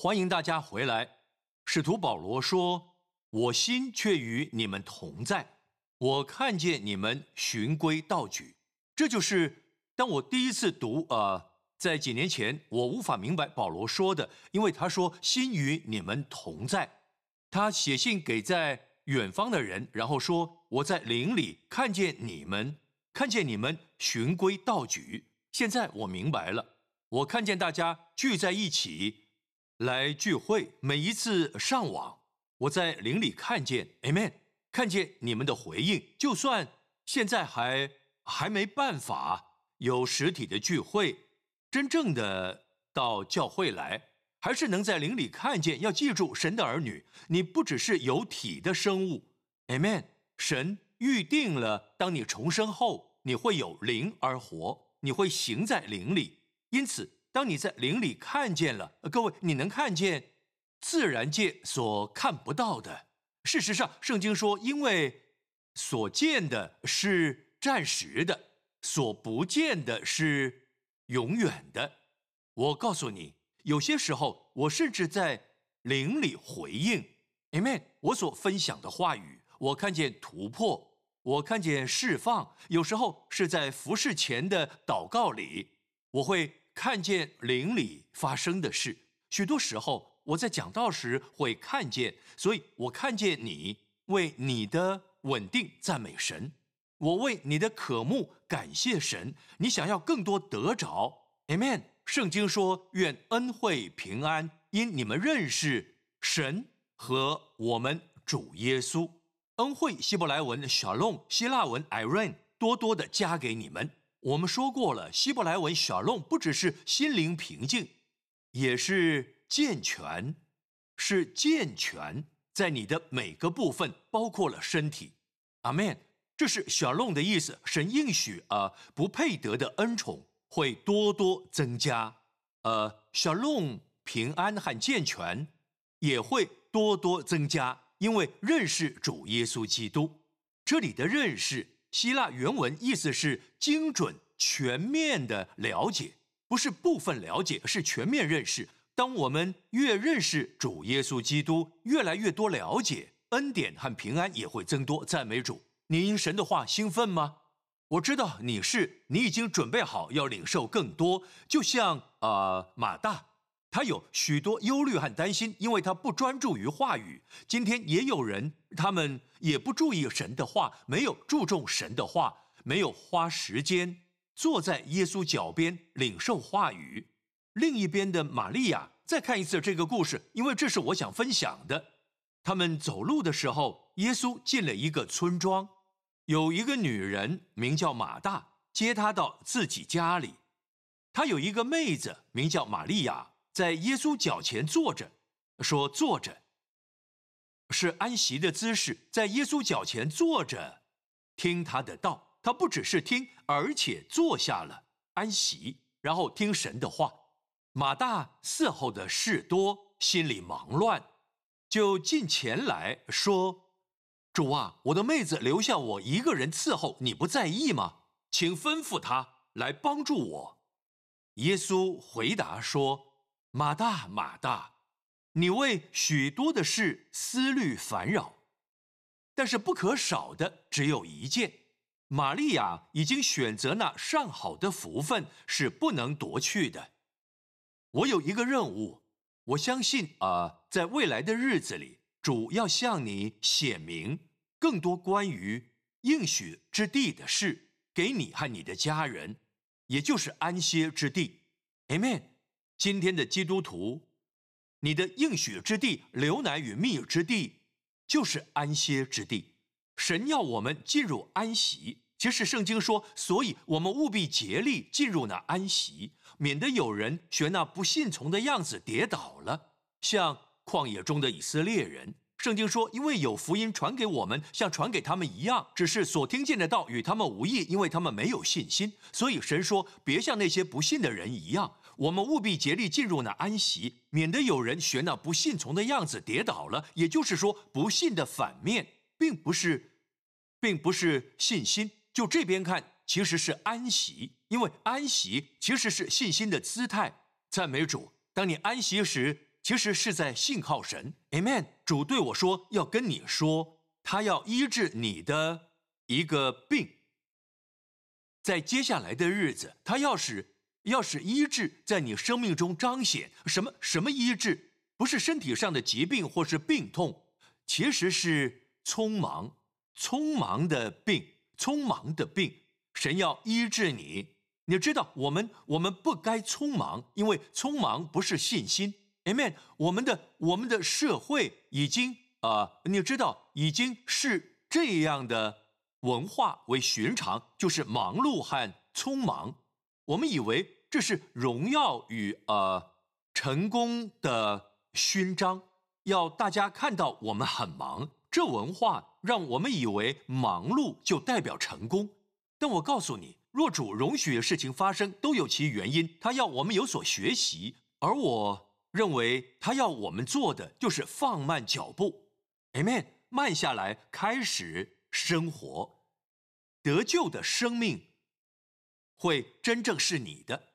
欢迎大家回来。使徒保罗说：“我心却与你们同在，我看见你们循规蹈矩。”这就是当我第一次读，呃，在几年前我无法明白保罗说的，因为他说“心与你们同在”，他写信给在远方的人，然后说：“我在林里看见你们，看见你们循规蹈矩。”现在我明白了，我看见大家聚在一起。来聚会，每一次上网，我在灵里看见，amen，看见你们的回应。就算现在还还没办法有实体的聚会，真正的到教会来，还是能在灵里看见。要记住，神的儿女，你不只是有体的生物，amen。神预定了，当你重生后，你会有灵而活，你会行在灵里。因此。当你在灵里看见了，各位，你能看见自然界所看不到的。事实上，圣经说，因为所见的是暂时的，所不见的是永远的。我告诉你，有些时候，我甚至在灵里回应，Amen。我所分享的话语，我看见突破，我看见释放。有时候是在服侍前的祷告里，我会。看见灵里发生的事，许多时候我在讲道时会看见，所以我看见你为你的稳定赞美神，我为你的渴慕感谢神。你想要更多得着，amen。圣经说愿恩惠平安，因你们认识神和我们主耶稣。恩惠，希伯来文 shalom，希腊文 i r e n e 多多的加给你们。我们说过了，希伯来文 “shalom” 不只是心灵平静，也是健全，是健全在你的每个部分，包括了身体。阿门。这是 “shalom” 的意思，神应许啊，不配得的恩宠会多多增加。呃，“shalom” 平安和健全也会多多增加，因为认识主耶稣基督。这里的认识。希腊原文意思是精准、全面的了解，不是部分了解，是全面认识。当我们越认识主耶稣基督，越来越多了解恩典和平安，也会增多。赞美主！您因神的话兴奋吗？我知道你是，你已经准备好要领受更多，就像呃马大。他有许多忧虑和担心，因为他不专注于话语。今天也有人，他们也不注意神的话，没有注重神的话，没有花时间坐在耶稣脚边领受话语。另一边的玛利亚，再看一次这个故事，因为这是我想分享的。他们走路的时候，耶稣进了一个村庄，有一个女人名叫马大，接他到自己家里。她有一个妹子名叫玛利亚。在耶稣脚前坐着，说坐着是安息的姿势。在耶稣脚前坐着，听他的道，他不只是听，而且坐下了安息，然后听神的话。马大伺候的事多，心里忙乱，就进前来说：“主啊，我的妹子留下我一个人伺候，你不在意吗？请吩咐她来帮助我。”耶稣回答说。马大马大，你为许多的事思虑烦扰，但是不可少的只有一件。玛利亚已经选择那上好的福分，是不能夺去的。我有一个任务，我相信啊，在未来的日子里，主要向你显明更多关于应许之地的事，给你和你的家人，也就是安歇之地。Amen。今天的基督徒，你的应许之地、流奶与蜜之地，就是安歇之地。神要我们进入安息，其实圣经说，所以我们务必竭力进入那安息，免得有人学那不信从的样子跌倒了，像旷野中的以色列人。圣经说，因为有福音传给我们，像传给他们一样，只是所听见的道与他们无异，因为他们没有信心。所以神说，别像那些不信的人一样。我们务必竭力进入那安息，免得有人学那不信从的样子跌倒了。也就是说，不信的反面并不是，并不是信心。就这边看，其实是安息，因为安息其实是信心的姿态。赞美主，当你安息时，其实是在信靠神。Amen。主对我说要跟你说，他要医治你的一个病。在接下来的日子，他要是。要是医治在你生命中彰显什么什么医治，不是身体上的疾病或是病痛，其实是匆忙，匆忙的病，匆忙的病。神要医治你，你知道，我们我们不该匆忙，因为匆忙不是信心。Amen。我们的我们的社会已经啊，你知道，已经是这样的文化为寻常，就是忙碌和匆忙。我们以为。这是荣耀与呃成功的勋章，要大家看到我们很忙，这文化让我们以为忙碌就代表成功。但我告诉你，若主容许事情发生，都有其原因。他要我们有所学习，而我认为他要我们做的就是放慢脚步。Amen，慢下来，开始生活。得救的生命会真正是你的。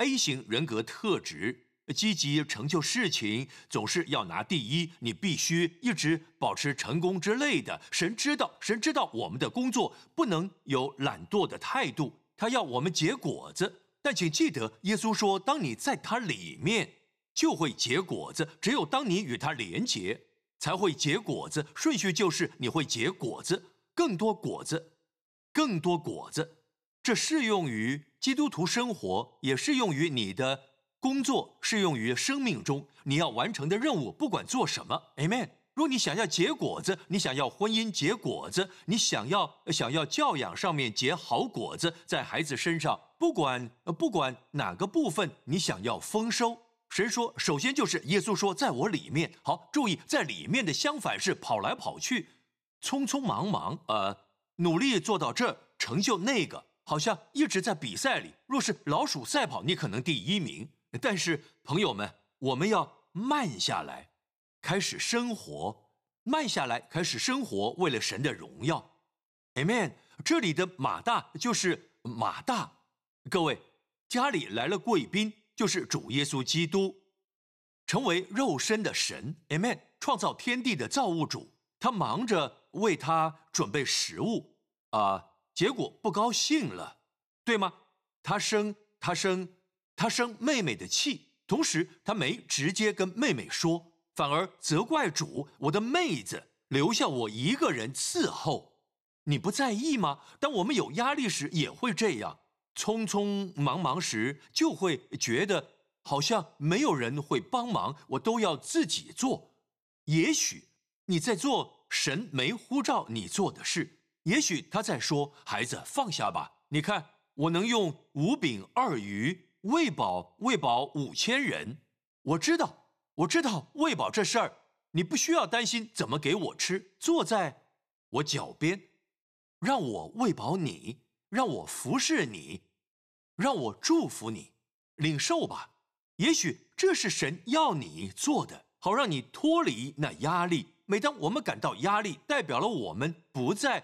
A 型人格特质，积极成就事情，总是要拿第一。你必须一直保持成功之类的。神知道，神知道我们的工作不能有懒惰的态度，他要我们结果子。但请记得，耶稣说，当你在他里面，就会结果子。只有当你与他连结，才会结果子。顺序就是你会结果子，更多果子，更多果子。这适用于。基督徒生活也适用于你的工作，适用于生命中你要完成的任务，不管做什么。Amen。若你想要结果子，你想要婚姻结果子，你想要想要教养上面结好果子，在孩子身上，不管不管哪个部分，你想要丰收。谁说？首先就是耶稣说，在我里面。好，注意在里面的相反是跑来跑去，匆匆忙忙，呃，努力做到这，成就那个。好像一直在比赛里。若是老鼠赛跑，你可能第一名。但是朋友们，我们要慢下来，开始生活；慢下来，开始生活，为了神的荣耀。Amen。这里的马大就是马大。各位，家里来了贵宾，就是主耶稣基督，成为肉身的神。Amen。创造天地的造物主，他忙着为他准备食物啊。结果不高兴了，对吗？他生他生他生妹妹的气，同时他没直接跟妹妹说，反而责怪主：“我的妹子留下我一个人伺候，你不在意吗？”当我们有压力时也会这样，匆匆忙忙时就会觉得好像没有人会帮忙，我都要自己做。也许你在做神没呼召你做的事。也许他在说：“孩子，放下吧。你看，我能用五饼二鱼喂饱喂饱五千人。我知道，我知道喂饱这事儿，你不需要担心怎么给我吃。坐在我脚边，让我喂饱你，让我服侍你，让我祝福你，领受吧。也许这是神要你做的，好让你脱离那压力。每当我们感到压力，代表了我们不再。”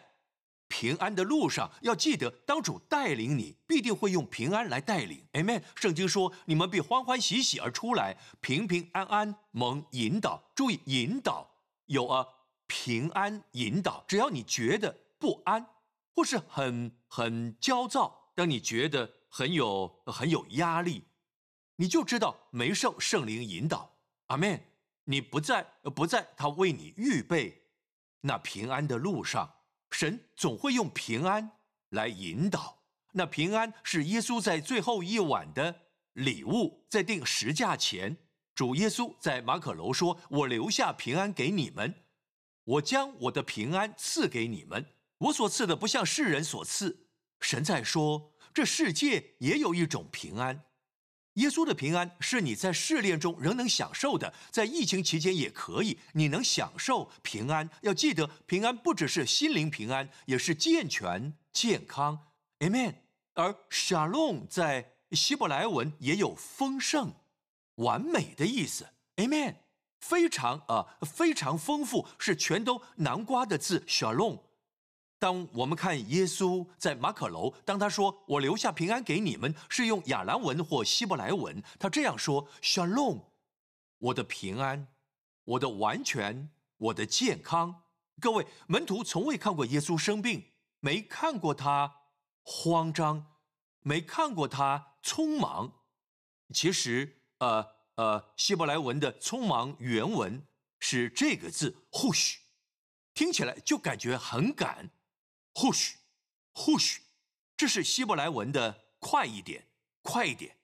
平安的路上，要记得，当主带领你，必定会用平安来带领。Amen。圣经说，你们必欢欢喜喜而出来，平平安安蒙引导。注意引导，有啊，平安引导。只要你觉得不安，或是很很焦躁，当你觉得很有很有压力，你就知道没受圣灵引导。Amen。你不在，不在，他为你预备那平安的路上。神总会用平安来引导。那平安是耶稣在最后一晚的礼物，在定十架前，主耶稣在马可楼说：“我留下平安给你们，我将我的平安赐给你们，我所赐的不像世人所赐。”神在说，这世界也有一种平安。耶稣的平安是你在试炼中仍能享受的，在疫情期间也可以，你能享受平安。要记得，平安不只是心灵平安，也是健全、健康。Amen。而 s h a l o m 在希伯来文也有丰盛、完美的意思。Amen。非常啊，非常丰富，是全都南瓜的字 s h a l o n 当我们看耶稣在马可楼，当他说“我留下平安给你们”，是用亚兰文或希伯来文，他这样说：“shalom，我的平安，我的完全，我的健康。”各位门徒从未看过耶稣生病，没看过他慌张，没看过他匆忙。其实，呃呃，希伯来文的匆忙原文是这个字 “hush”，听起来就感觉很赶。或许或许，这是希伯来文的，快一点，快一点，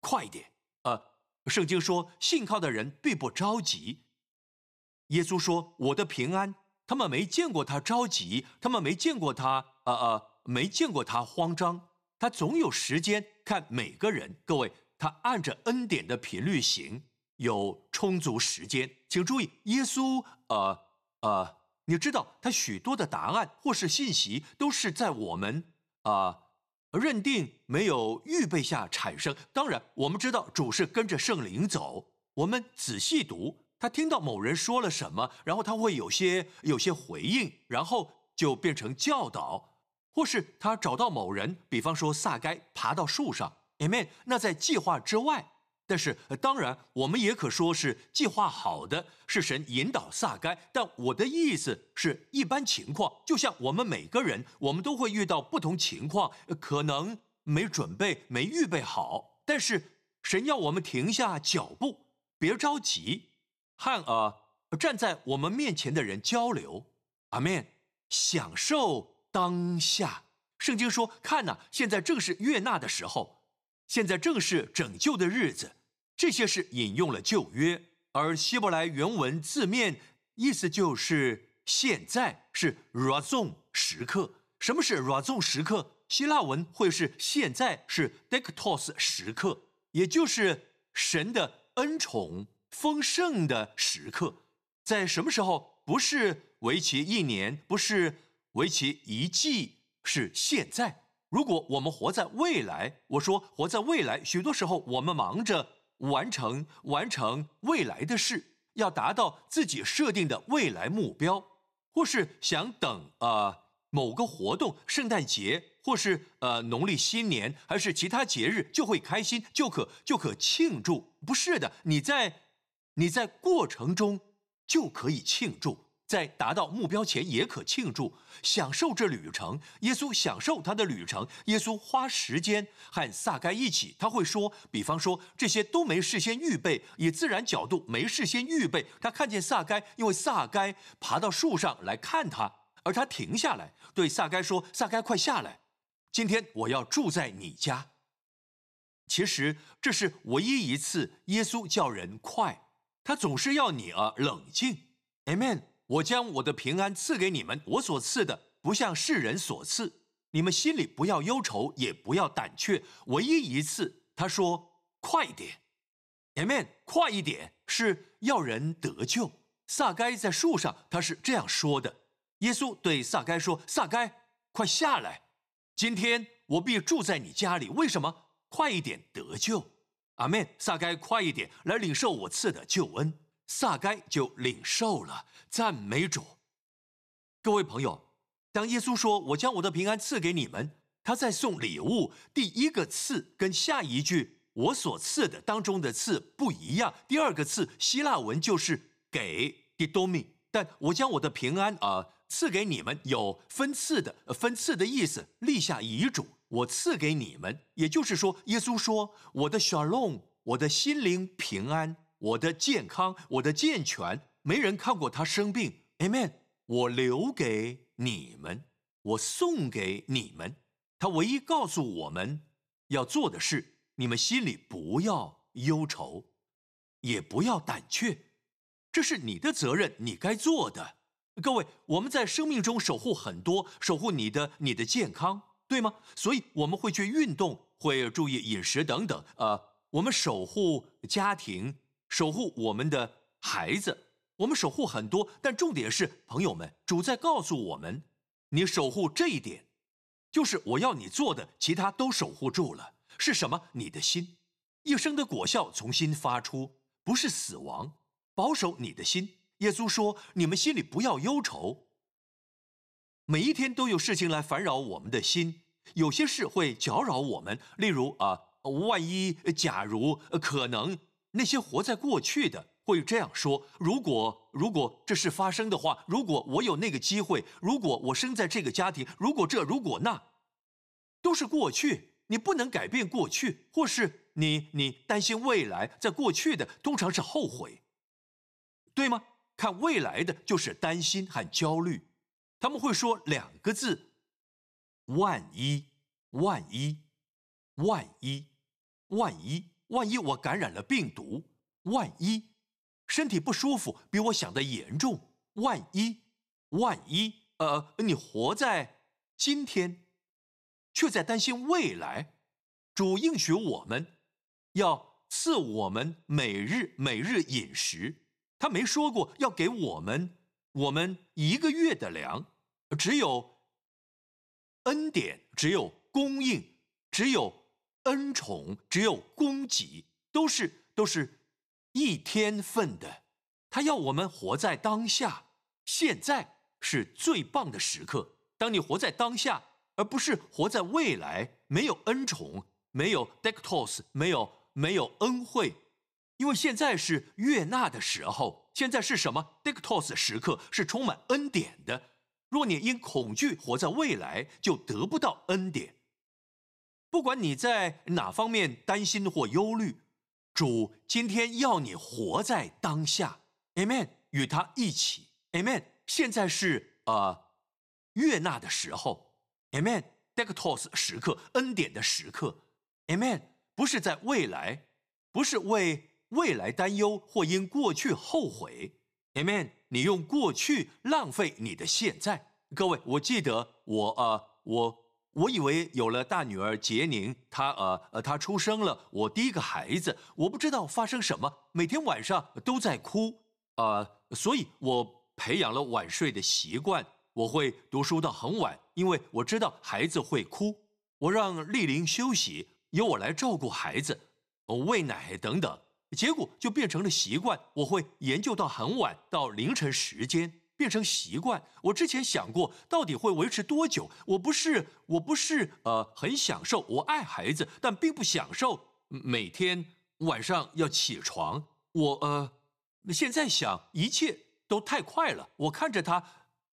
快一点。呃，圣经说，信靠的人并不着急。耶稣说：“我的平安。”他们没见过他着急，他们没见过他，呃呃，没见过他慌张。他总有时间看每个人，各位，他按着恩典的频率行，有充足时间。请注意，耶稣，呃呃。你知道，他许多的答案或是信息都是在我们啊认定没有预备下产生。当然，我们知道主是跟着圣灵走。我们仔细读，他听到某人说了什么，然后他会有些有些回应，然后就变成教导，或是他找到某人，比方说撒该爬到树上，Amen。那在计划之外。但是当然，我们也可说是计划好的，是神引导撒该。但我的意思是一般情况，就像我们每个人，我们都会遇到不同情况，可能没准备、没预备好。但是神要我们停下脚步，别着急，和呃站在我们面前的人交流。阿门。享受当下。圣经说：“看呐，现在正是悦纳的时候，现在正是拯救的日子。”这些是引用了旧约，而希伯来原文字面意思就是“现在是 razon 时刻”。什么是 razon 时刻？希腊文会是“现在是 dektos 时刻”，也就是神的恩宠丰盛的时刻。在什么时候？不是为期一年，不是为期一季，是现在。如果我们活在未来，我说活在未来，许多时候我们忙着。完成完成未来的事，要达到自己设定的未来目标，或是想等呃某个活动，圣诞节或是呃农历新年，还是其他节日就会开心，就可就可庆祝。不是的，你在你在过程中就可以庆祝。在达到目标前也可庆祝，享受这旅程。耶稣享受他的旅程。耶稣花时间和撒该一起，他会说，比方说这些都没事先预备，以自然角度没事先预备。他看见撒该，因为撒该爬到树上来看他，而他停下来对撒该说：“撒该，快下来，今天我要住在你家。”其实这是唯一一次耶稣叫人快，他总是要你啊冷静。Amen。我将我的平安赐给你们，我所赐的不像世人所赐。你们心里不要忧愁，也不要胆怯。唯一一次，他说：“快一点，阿门，快一点，是要人得救。”撒该在树上，他是这样说的。耶稣对撒该说：“撒该，快下来，今天我必住在你家里。为什么？快一点得救，阿门。”撒该，快一点来领受我赐的救恩。撒该就领受了，赞美主。各位朋友，当耶稣说“我将我的平安赐给你们”，他在送礼物，第一个“赐”跟下一句“我所赐的”当中的“赐”不一样。第二个“赐”，希腊文就是“给 d o m i 但我将我的平安啊赐给你们，有分赐的、分赐的意思，立下遗嘱，我赐给你们。也就是说，耶稣说：“我的 shalom，我的心灵平安。”我的健康，我的健全，没人看过他生病。Amen。我留给你们，我送给你们。他唯一告诉我们要做的事，你们心里不要忧愁，也不要胆怯。这是你的责任，你该做的。各位，我们在生命中守护很多，守护你的你的健康，对吗？所以我们会去运动，会注意饮食等等。呃，我们守护家庭。守护我们的孩子，我们守护很多，但重点是，朋友们，主在告诉我们，你守护这一点，就是我要你做的，其他都守护住了。是什么？你的心，一生的果效从心发出，不是死亡，保守你的心。耶稣说，你们心里不要忧愁。每一天都有事情来烦扰我们的心，有些事会搅扰我们，例如啊，万一、假如、可能。那些活在过去的会这样说：“如果如果这事发生的话，如果我有那个机会，如果我生在这个家庭，如果这如果那，都是过去。你不能改变过去，或是你你担心未来。在过去的通常是后悔，对吗？看未来的就是担心和焦虑。他们会说两个字：万一，万一，万一，万一。”万一我感染了病毒，万一身体不舒服比我想的严重，万一，万一，呃，你活在今天，却在担心未来。主应许我们要赐我们每日每日饮食，他没说过要给我们我们一个月的粮，只有恩典，只有供应，只有。恩宠只有供给，都是都是一天份的。他要我们活在当下，现在是最棒的时刻。当你活在当下，而不是活在未来，没有恩宠，没有 dictos，没有没有恩惠，因为现在是悦纳的时候。现在是什么 dictos 时刻？是充满恩典的。若你因恐惧活在未来，就得不到恩典。不管你在哪方面担心或忧虑，主今天要你活在当下，Amen，与他一起，Amen。现在是呃悦纳的时候，Amen，Deus c 时刻，恩典的时刻，Amen。不是在未来，不是为未来担忧或因过去后悔，Amen。你用过去浪费你的现在，各位，我记得我呃我。我以为有了大女儿杰宁，她呃呃她出生了，我第一个孩子，我不知道发生什么，每天晚上都在哭，呃，所以我培养了晚睡的习惯，我会读书到很晚，因为我知道孩子会哭，我让丽玲休息，由我来照顾孩子，喂奶等等，结果就变成了习惯，我会研究到很晚，到凌晨时间。变成习惯。我之前想过，到底会维持多久？我不是，我不是，呃，很享受。我爱孩子，但并不享受每天晚上要起床。我，呃，现在想，一切都太快了。我看着她、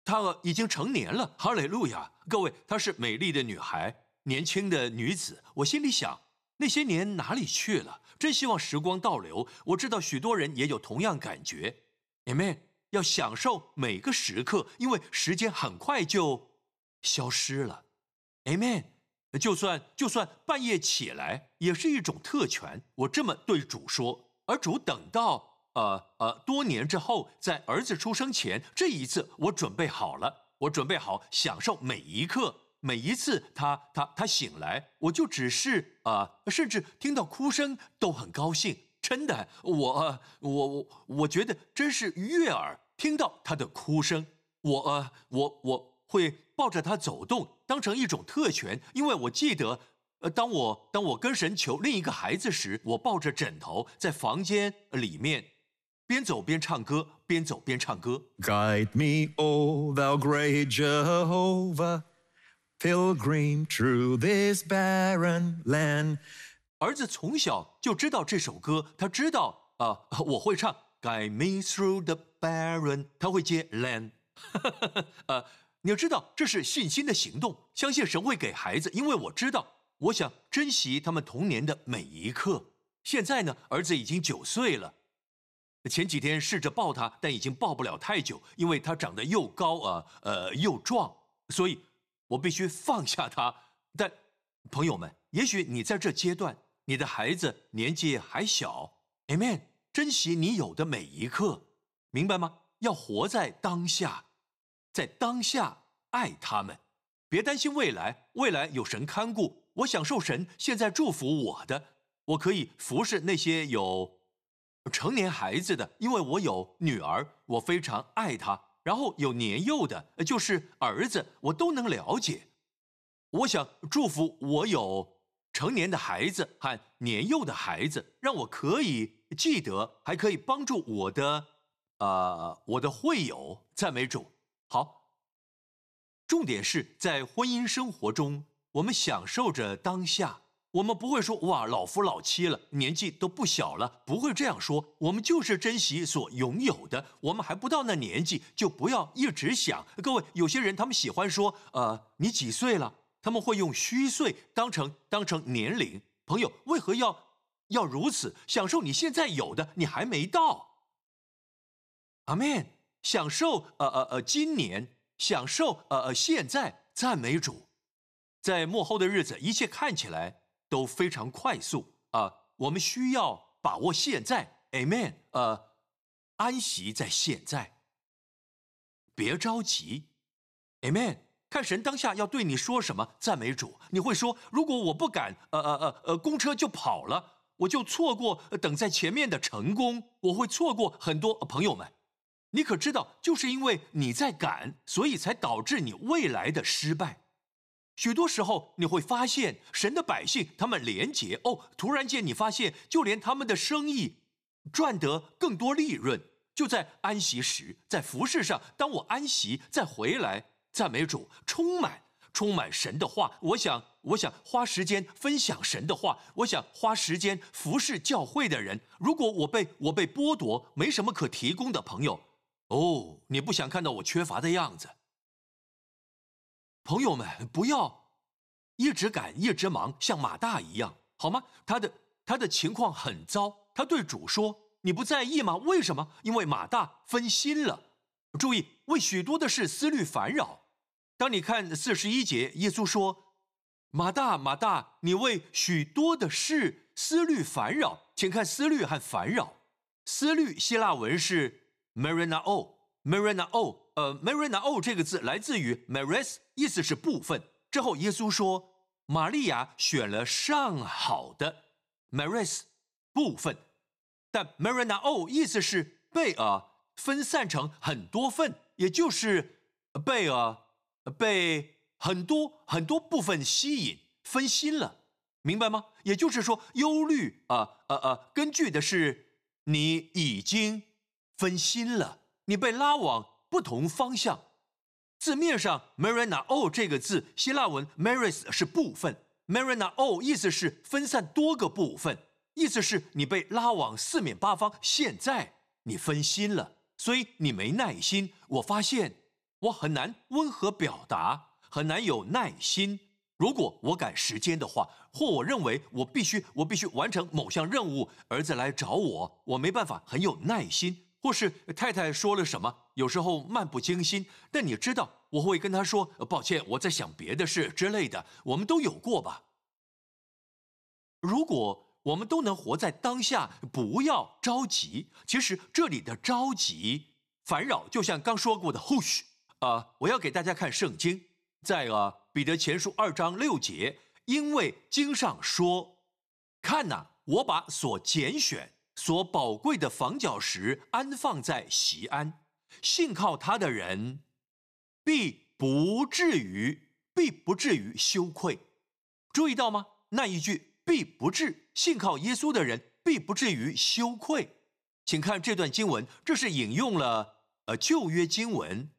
呃、已经成年了。哈雷路亚，各位，她是美丽的女孩，年轻的女子。我心里想，那些年哪里去了？真希望时光倒流。我知道许多人也有同样感觉。Amen。要享受每个时刻，因为时间很快就消失了。Amen。就算就算半夜起来也是一种特权。我这么对主说，而主等到呃呃多年之后，在儿子出生前，这一次我准备好了，我准备好享受每一刻，每一次他他他醒来，我就只是呃，甚至听到哭声都很高兴。真的，我我我我觉得真是悦耳。听到他的哭声，我呃，我我会抱着他走动，当成一种特权，因为我记得，呃，当我当我跟神求另一个孩子时，我抱着枕头在房间里面，边走边唱歌，边走边唱歌。Guide me, O Thou Great Jehovah, Pilgrim through this barren land。儿子从小就知道这首歌，他知道，呃，我会唱。Guide me through the barren，他会接 land。呃，你要知道，这是信心的行动，相信神会给孩子，因为我知道，我想珍惜他们童年的每一刻。现在呢，儿子已经九岁了，前几天试着抱他，但已经抱不了太久，因为他长得又高啊，呃，又壮，所以我必须放下他。但朋友们，也许你在这阶段，你的孩子年纪还小，Amen。珍惜你有的每一刻，明白吗？要活在当下，在当下爱他们，别担心未来，未来有神看顾。我享受神现在祝福我的，我可以服侍那些有成年孩子的，因为我有女儿，我非常爱她。然后有年幼的，就是儿子，我都能了解。我想祝福我有成年的孩子和年幼的孩子，让我可以。记得还可以帮助我的，呃，我的会友赞美主。好，重点是在婚姻生活中，我们享受着当下，我们不会说哇老夫老妻了，年纪都不小了，不会这样说。我们就是珍惜所拥有的，我们还不到那年纪，就不要一直想。各位有些人他们喜欢说，呃，你几岁了？他们会用虚岁当成当成年龄。朋友，为何要？要如此享受你现在有的，你还没到。阿门，享受呃呃呃，今年享受呃呃现在，赞美主，在幕后的日子，一切看起来都非常快速啊。我们需要把握现在，a m e n 呃，安息在现在，别着急，a m e n 看神当下要对你说什么，赞美主。你会说，如果我不敢呃呃呃呃，公车就跑了。我就错过等在前面的成功，我会错过很多朋友们。你可知道，就是因为你在赶，所以才导致你未来的失败。许多时候你会发现，神的百姓他们廉洁哦。突然间你发现，就连他们的生意赚得更多利润，就在安息时，在服饰上，当我安息再回来，赞美主，充满充满神的话。我想。我想花时间分享神的话，我想花时间服侍教会的人。如果我被我被剥夺，没什么可提供的朋友，哦，你不想看到我缺乏的样子。朋友们，不要一直赶，一直忙，像马大一样，好吗？他的他的情况很糟。他对主说：“你不在意吗？为什么？因为马大分心了，注意为许多的事思虑烦扰。”当你看四十一节，耶稣说。马大，马大，你为许多的事思虑烦扰，请看思虑和烦扰。思虑，希腊文是 marina o，marina o，呃，marina o 这个字来自于 maris，意思是部分。之后耶稣说，玛利亚选了上好的 maris，部分，但 marina o 意思是被分散成很多份，也就是被呃被。很多很多部分吸引分心了，明白吗？也就是说，忧虑啊啊啊，根据的是你已经分心了，你被拉往不同方向。字面上，Marina O 这个字，希腊文 Maris 是部分，Marina O 意思是分散多个部分，意思是你被拉往四面八方。现在你分心了，所以你没耐心。我发现我很难温和表达。很难有耐心。如果我赶时间的话，或我认为我必须，我必须完成某项任务，儿子来找我，我没办法很有耐心。或是太太说了什么，有时候漫不经心。但你知道，我会跟他说抱歉，我在想别的事之类的。我们都有过吧？如果我们都能活在当下，不要着急。其实这里的着急烦扰，就像刚说过的，h 呃，我要给大家看圣经。在呃，彼得前书二章六节，因为经上说：“看呐，我把所拣选、所宝贵的房角石安放在席安，信靠他的人必不至于，必不至于羞愧。”注意到吗？那一句“必不至”，信靠耶稣的人必不至于羞愧。请看这段经文，这是引用了呃旧约经文。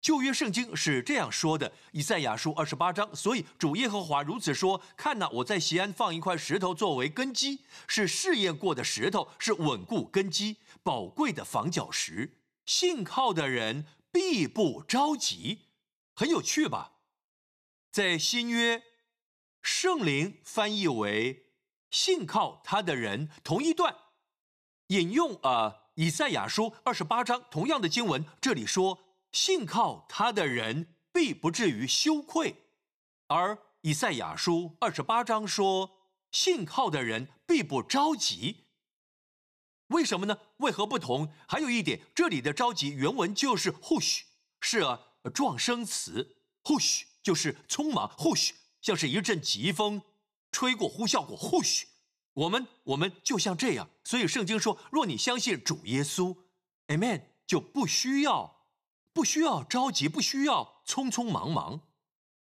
旧约圣经是这样说的：以赛亚书二十八章。所以主耶和华如此说：“看呐，我在西安放一块石头作为根基，是试验过的石头，是稳固根基、宝贵的防脚石。信靠的人必不着急。”很有趣吧？在新约，圣灵翻译为“信靠他的人”。同一段引用，呃，以赛亚书二十八章同样的经文，这里说。信靠他的人必不至于羞愧，而以赛亚书二十八章说，信靠的人必不着急。为什么呢？为何不同？还有一点，这里的着急原文就是 hush，是啊、壮声词。s h 就是匆忙，s h 像是一阵疾风吹过，呼啸过。s h 我们我们就像这样。所以圣经说，若你相信主耶稣，Amen，就不需要。不需要着急，不需要匆匆忙忙，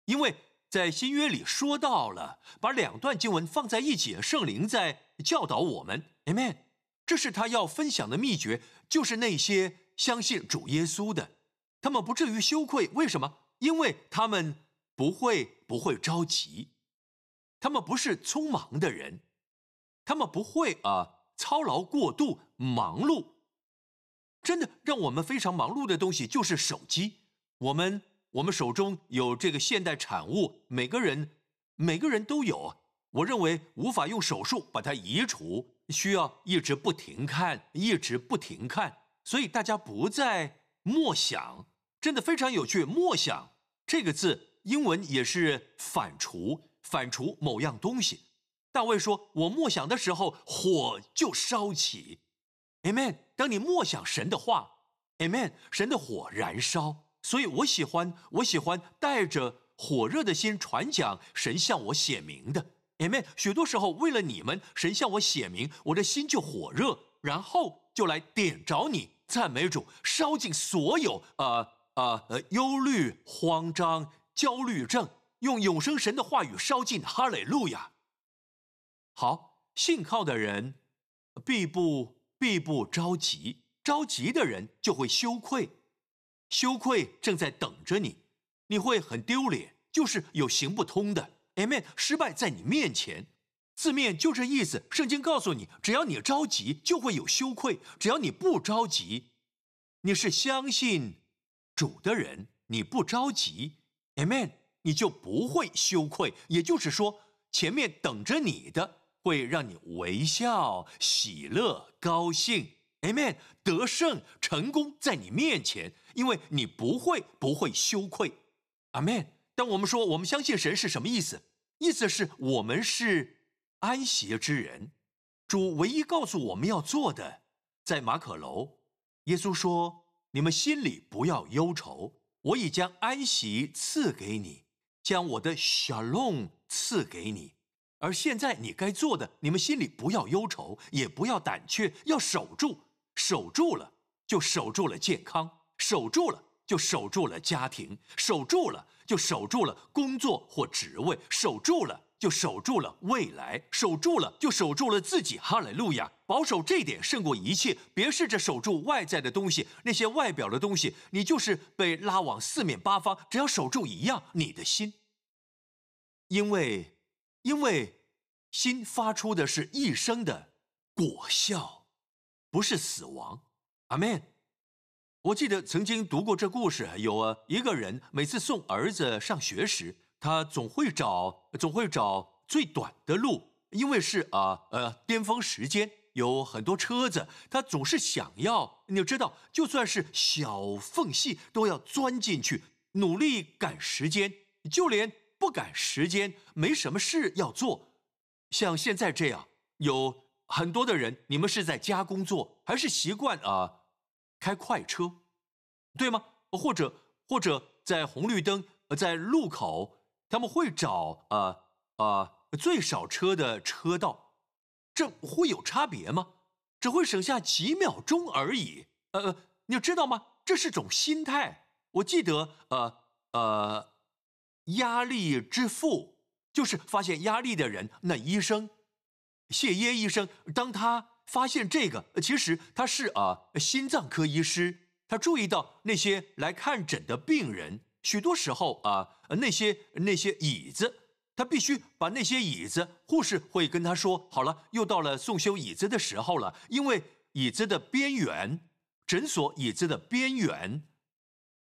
因为在新约里说到了，把两段经文放在一起，圣灵在教导我们。Amen。这是他要分享的秘诀，就是那些相信主耶稣的，他们不至于羞愧。为什么？因为他们不会不会着急，他们不是匆忙的人，他们不会啊操劳过度、忙碌。真的让我们非常忙碌的东西就是手机，我们我们手中有这个现代产物，每个人每个人都有，我认为无法用手术把它移除，需要一直不停看，一直不停看，所以大家不再默想，真的非常有趣。默想这个字，英文也是反刍，反刍某样东西。大卫说：“我默想的时候，火就烧起。” Amen，当你默想神的话，Amen，神的火燃烧，所以我喜欢，我喜欢带着火热的心传讲神向我显明的，Amen。许多时候为了你们，神向我显明，我的心就火热，然后就来点着你，赞美主，烧尽所有呃呃呃忧虑、慌张、焦虑症，用永生神的话语烧尽，哈利路亚。好，信靠的人必不。必不着急，着急的人就会羞愧，羞愧正在等着你，你会很丢脸，就是有行不通的，amen。失败在你面前，字面就这意思。圣经告诉你，只要你着急，就会有羞愧；只要你不着急，你是相信主的人，你不着急，amen，你就不会羞愧。也就是说，前面等着你的。会让你微笑、喜乐、高兴，Amen。得胜、成功在你面前，因为你不会、不会羞愧，Amen。当我们说，我们相信神是什么意思？意思是我们是安息之人。主唯一告诉我们要做的，在马可楼，耶稣说：“你们心里不要忧愁，我已将安息赐给你，将我的小龙赐给你。”而现在你该做的，你们心里不要忧愁，也不要胆怯，要守住，守住了就守住了健康，守住了就守住了家庭，守住了就守住了工作或职位，守住了就守住了未来，守住了就守住了自己。哈来路亚，保守这点胜过一切。别试着守住外在的东西，那些外表的东西，你就是被拉往四面八方。只要守住一样，你的心，因为。因为心发出的是一生的果效，不是死亡。阿门。我记得曾经读过这故事，有一个人每次送儿子上学时，他总会找总会找最短的路，因为是啊呃巅峰时间，有很多车子，他总是想要，你知道，就算是小缝隙都要钻进去，努力赶时间，就连。不赶时间，没什么事要做，像现在这样有很多的人，你们是在家工作，还是习惯啊开快车，对吗？或者或者在红绿灯、在路口，他们会找啊啊最少车的车道，这会有差别吗？只会省下几秒钟而已，呃，你知道吗？这是种心态。我记得呃呃。压力之父就是发现压力的人，那医生谢耶医生，当他发现这个，其实他是啊心脏科医师，他注意到那些来看诊的病人，许多时候啊那些那些椅子，他必须把那些椅子，护士会跟他说，好了，又到了送修椅子的时候了，因为椅子的边缘，诊所椅子的边缘，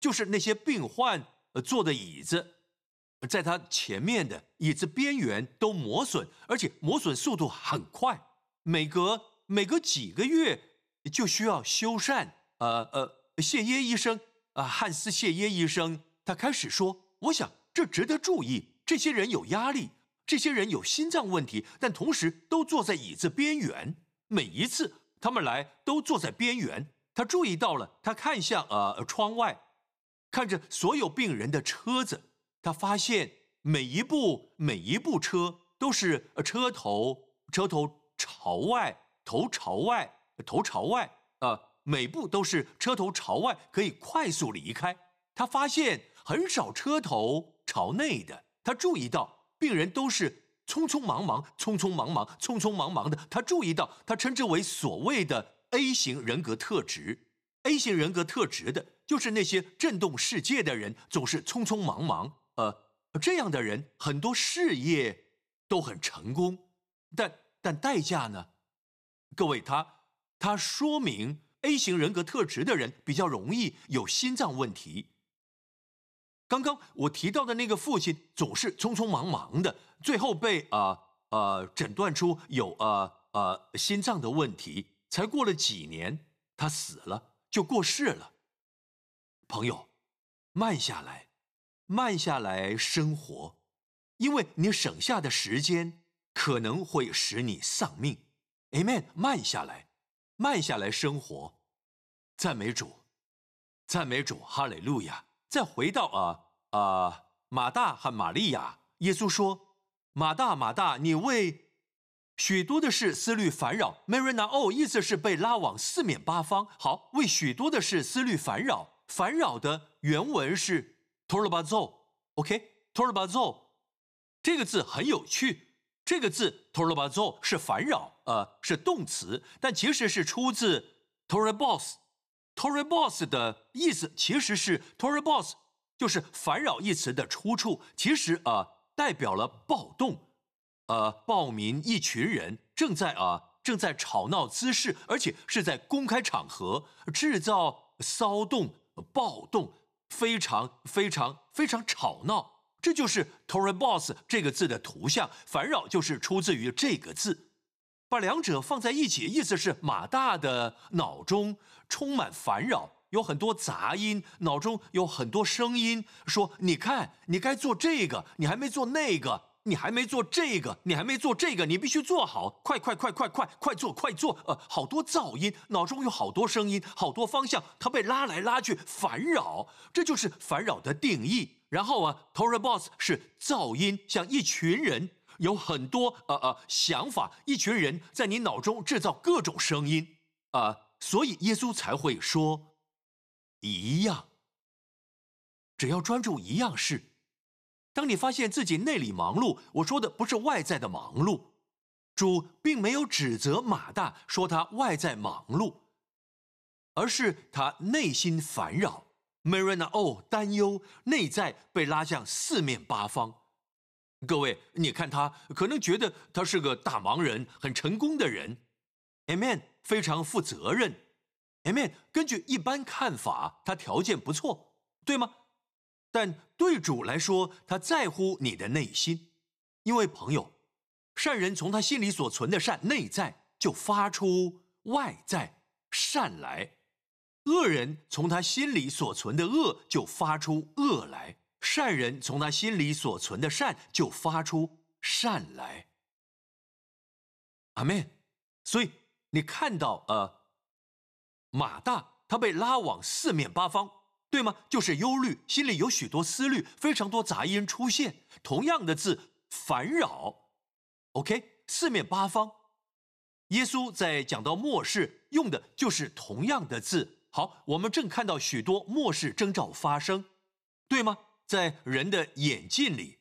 就是那些病患坐的椅子。在它前面的椅子边缘都磨损，而且磨损速度很快，每隔每隔几个月就需要修缮。呃呃，谢耶医生，啊，汉斯谢耶医生，他开始说：“我想这值得注意。这些人有压力，这些人有心脏问题，但同时都坐在椅子边缘。每一次他们来都坐在边缘。”他注意到了，他看向呃窗外，看着所有病人的车子。他发现每一步、每一部车都是车头车头朝外，头朝外，头朝外。呃，每部都是车头朝外，可以快速离开。他发现很少车头朝内的。他注意到病人都是匆匆忙忙、匆匆忙忙、匆匆忙忙的。他注意到，他称之为所谓的 A 型人格特质。A 型人格特质的就是那些震动世界的人，总是匆匆忙忙。这样的人很多，事业都很成功，但但代价呢？各位，他他说明 A 型人格特质的人比较容易有心脏问题。刚刚我提到的那个父亲总是匆匆忙忙的，最后被呃呃诊断出有呃呃心脏的问题，才过了几年，他死了就过世了。朋友，慢下来。慢下来生活，因为你省下的时间可能会使你丧命。Amen，慢下来，慢下来生活，赞美主，赞美主，哈利路亚。再回到啊啊，马大和玛利亚，耶稣说：“马大，马大，你为许多的事思虑烦扰。”Marina，哦，意思是被拉往四面八方。好，为许多的事思虑烦扰，烦扰的原文是。t o r r u b l e o k t o r b u z l e 这个字很有趣，这个字 t o r b u z l e 是烦扰，呃，是动词，但其实是出自 t o r r b o l t o r r b o l 的意思其实是 t o r r b o l 就是烦扰一词的出处，其实呃代表了暴动，呃暴民一群人正在啊正在吵闹滋事，而且是在公开场合制造骚动暴动。非常非常非常吵闹，这就是 t o r r boss” 这个字的图像。烦扰就是出自于这个字，把两者放在一起，意思是马大的脑中充满烦扰，有很多杂音，脑中有很多声音说：“你看，你该做这个，你还没做那个。”你还没做这个，你还没做这个，你必须做好，快快快快快快做，快做！呃，好多噪音，脑中有好多声音，好多方向，它被拉来拉去，烦扰。这就是烦扰的定义。然后啊，t r 人 boss 是噪音，像一群人，有很多呃呃想法，一群人在你脑中制造各种声音啊，所以耶稣才会说，一样，只要专注一样事。当你发现自己内里忙碌，我说的不是外在的忙碌。主并没有指责马大说他外在忙碌，而是他内心烦扰，Marina o 担忧，内在被拉向四面八方。各位，你看他可能觉得他是个大忙人，很成功的人，Amen，非常负责任，Amen。根据一般看法，他条件不错，对吗？但对主来说，他在乎你的内心，因为朋友，善人从他心里所存的善，内在就发出外在善来；恶人从他心里所存的恶，就发出恶来。善人从他心里所存的善，就发出善来。阿门。所以你看到呃，马大他被拉往四面八方。对吗？就是忧虑，心里有许多思虑，非常多杂音出现。同样的字，烦扰，OK？四面八方。耶稣在讲到末世，用的就是同样的字。好，我们正看到许多末世征兆发生，对吗？在人的眼镜里，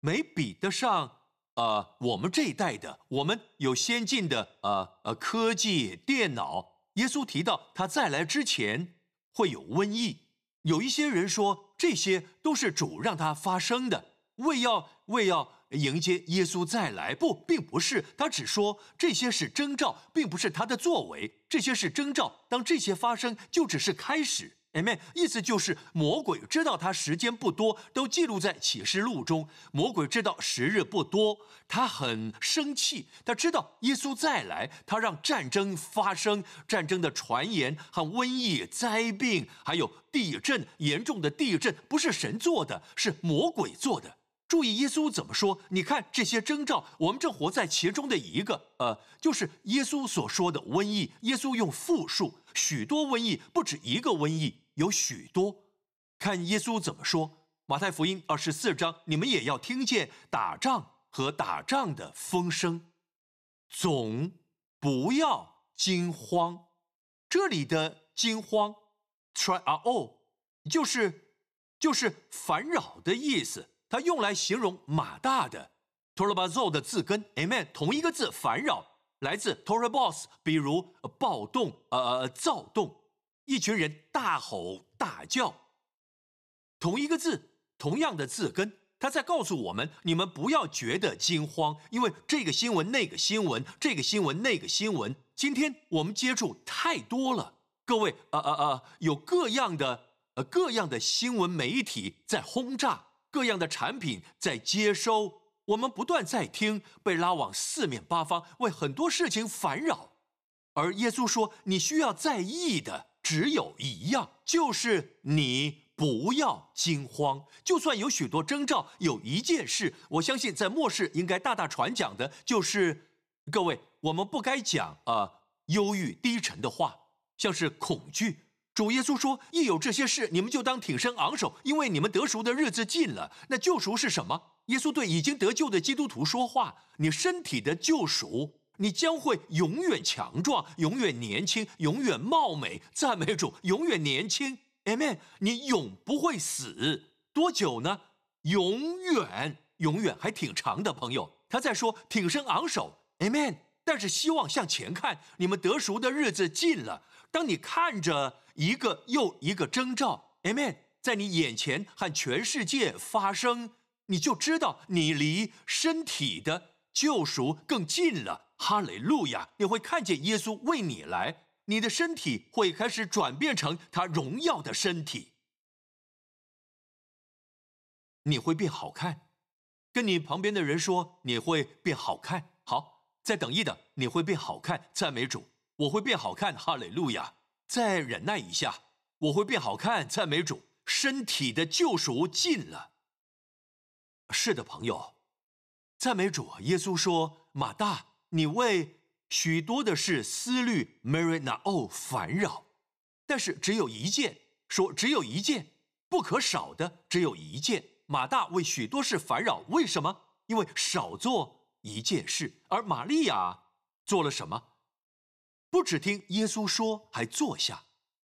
没比得上呃我们这一代的。我们有先进的呃呃科技、电脑。耶稣提到他在来之前。会有瘟疫，有一些人说这些都是主让它发生的，为要为要迎接耶稣再来。不，并不是，他只说这些是征兆，并不是他的作为。这些是征兆，当这些发生，就只是开始。Amen，意思就是魔鬼知道他时间不多，都记录在启示录中。魔鬼知道时日不多，他很生气，他知道耶稣再来，他让战争发生，战争的传言和瘟疫、灾病，还有地震，严重的地震，不是神做的，是魔鬼做的。注意耶稣怎么说？你看这些征兆，我们正活在其中的一个。呃，就是耶稣所说的瘟疫。耶稣用复数，许多瘟疫，不止一个瘟疫，有许多。看耶稣怎么说？马太福音二十四章，你们也要听见打仗和打仗的风声，总不要惊慌。这里的惊慌，tria l 就是就是烦扰的意思。它用来形容马大的 t o r a b a z o 的字根，amen，同一个字烦扰，来自 torabos，比如暴动，呃，躁动，一群人大吼大叫，同一个字，同样的字根，他在告诉我们，你们不要觉得惊慌，因为这个新闻那个新闻，这个新闻那个新闻，今天我们接触太多了，各位，呃呃呃，有各样的，各样的新闻媒体在轰炸。各样的产品在接收，我们不断在听，被拉往四面八方，为很多事情烦扰。而耶稣说，你需要在意的只有一样，就是你不要惊慌。就算有许多征兆，有一件事，我相信在末世应该大大传讲的，就是各位，我们不该讲啊忧郁低沉的话，像是恐惧。主耶稣说：“一有这些事，你们就当挺身昂首，因为你们得赎的日子近了。那救赎是什么？”耶稣对已经得救的基督徒说话：“你身体的救赎，你将会永远强壮，永远年轻，永远貌美。赞美主，永远年轻，Amen。你永不会死，多久呢？永远，永远还挺长的，朋友。他在说挺身昂首，Amen。但是希望向前看，你们得赎的日子近了。”当你看着一个又一个征兆，amen，在你眼前和全世界发生，你就知道你离身体的救赎更近了。哈雷路亚！你会看见耶稣为你来，你的身体会开始转变成他荣耀的身体。你会变好看，跟你旁边的人说你会变好看。好，再等一等，你会变好看。赞美主。我会变好看，哈利路亚！再忍耐一下，我会变好看。赞美主，身体的救赎近了。是的，朋友，赞美主。耶稣说：“马大，你为许多的事思虑、Mary、n a o 烦扰，但是只有一件，说只有一件不可少的，只有一件。马大为许多事烦扰，为什么？因为少做一件事，而玛利亚做了什么？”不只听耶稣说，还坐下。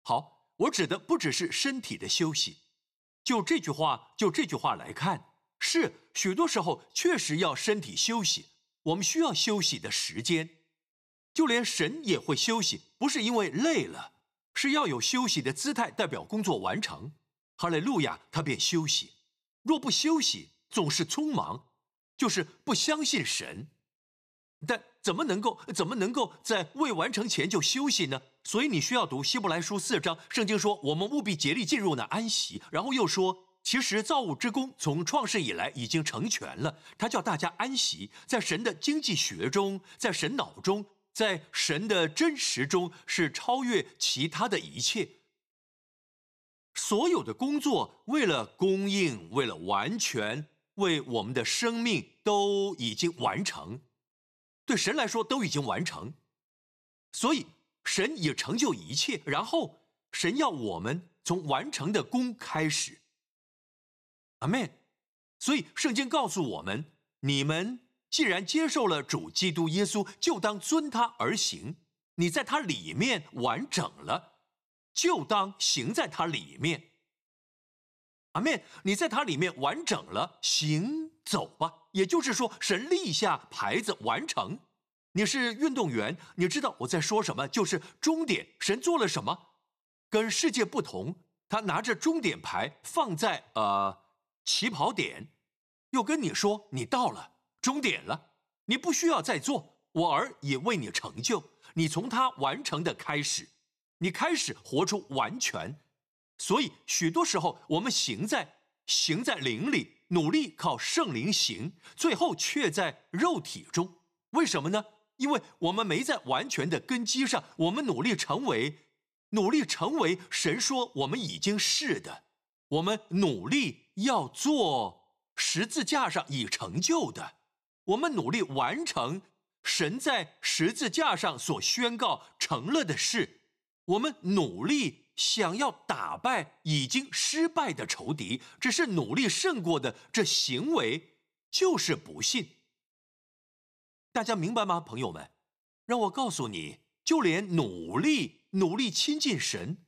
好，我指的不只是身体的休息。就这句话，就这句话来看，是许多时候确实要身体休息。我们需要休息的时间，就连神也会休息，不是因为累了，是要有休息的姿态，代表工作完成。哈利路亚，他便休息。若不休息，总是匆忙，就是不相信神。但。怎么能够？怎么能够在未完成前就休息呢？所以你需要读希伯来书四章，圣经说：“我们务必竭力进入那安息。”然后又说：“其实造物之工从创世以来已经成全了。”他叫大家安息，在神的经济学中，在神脑中，在神的真实中，是超越其他的一切。所有的工作，为了供应，为了完全，为我们的生命都已经完成。对神来说都已经完成，所以神也成就一切。然后神要我们从完成的功开始。阿门。所以圣经告诉我们：你们既然接受了主基督耶稣，就当遵他而行。你在他里面完整了，就当行在他里面。阿门。你在他里面完整了，行走吧。也就是说，神立下牌子，完成。你是运动员，你知道我在说什么，就是终点。神做了什么，跟世界不同。他拿着终点牌放在呃起跑点，又跟你说你到了终点了，你不需要再做。我儿也为你成就，你从他完成的开始，你开始活出完全。所以许多时候，我们行在行在林里。努力靠圣灵行，最后却在肉体中。为什么呢？因为我们没在完全的根基上。我们努力成为，努力成为神说我们已经是的。我们努力要做十字架上已成就的。我们努力完成神在十字架上所宣告成了的事。我们努力。想要打败已经失败的仇敌，只是努力胜过的这行为就是不信。大家明白吗，朋友们？让我告诉你，就连努力、努力亲近神，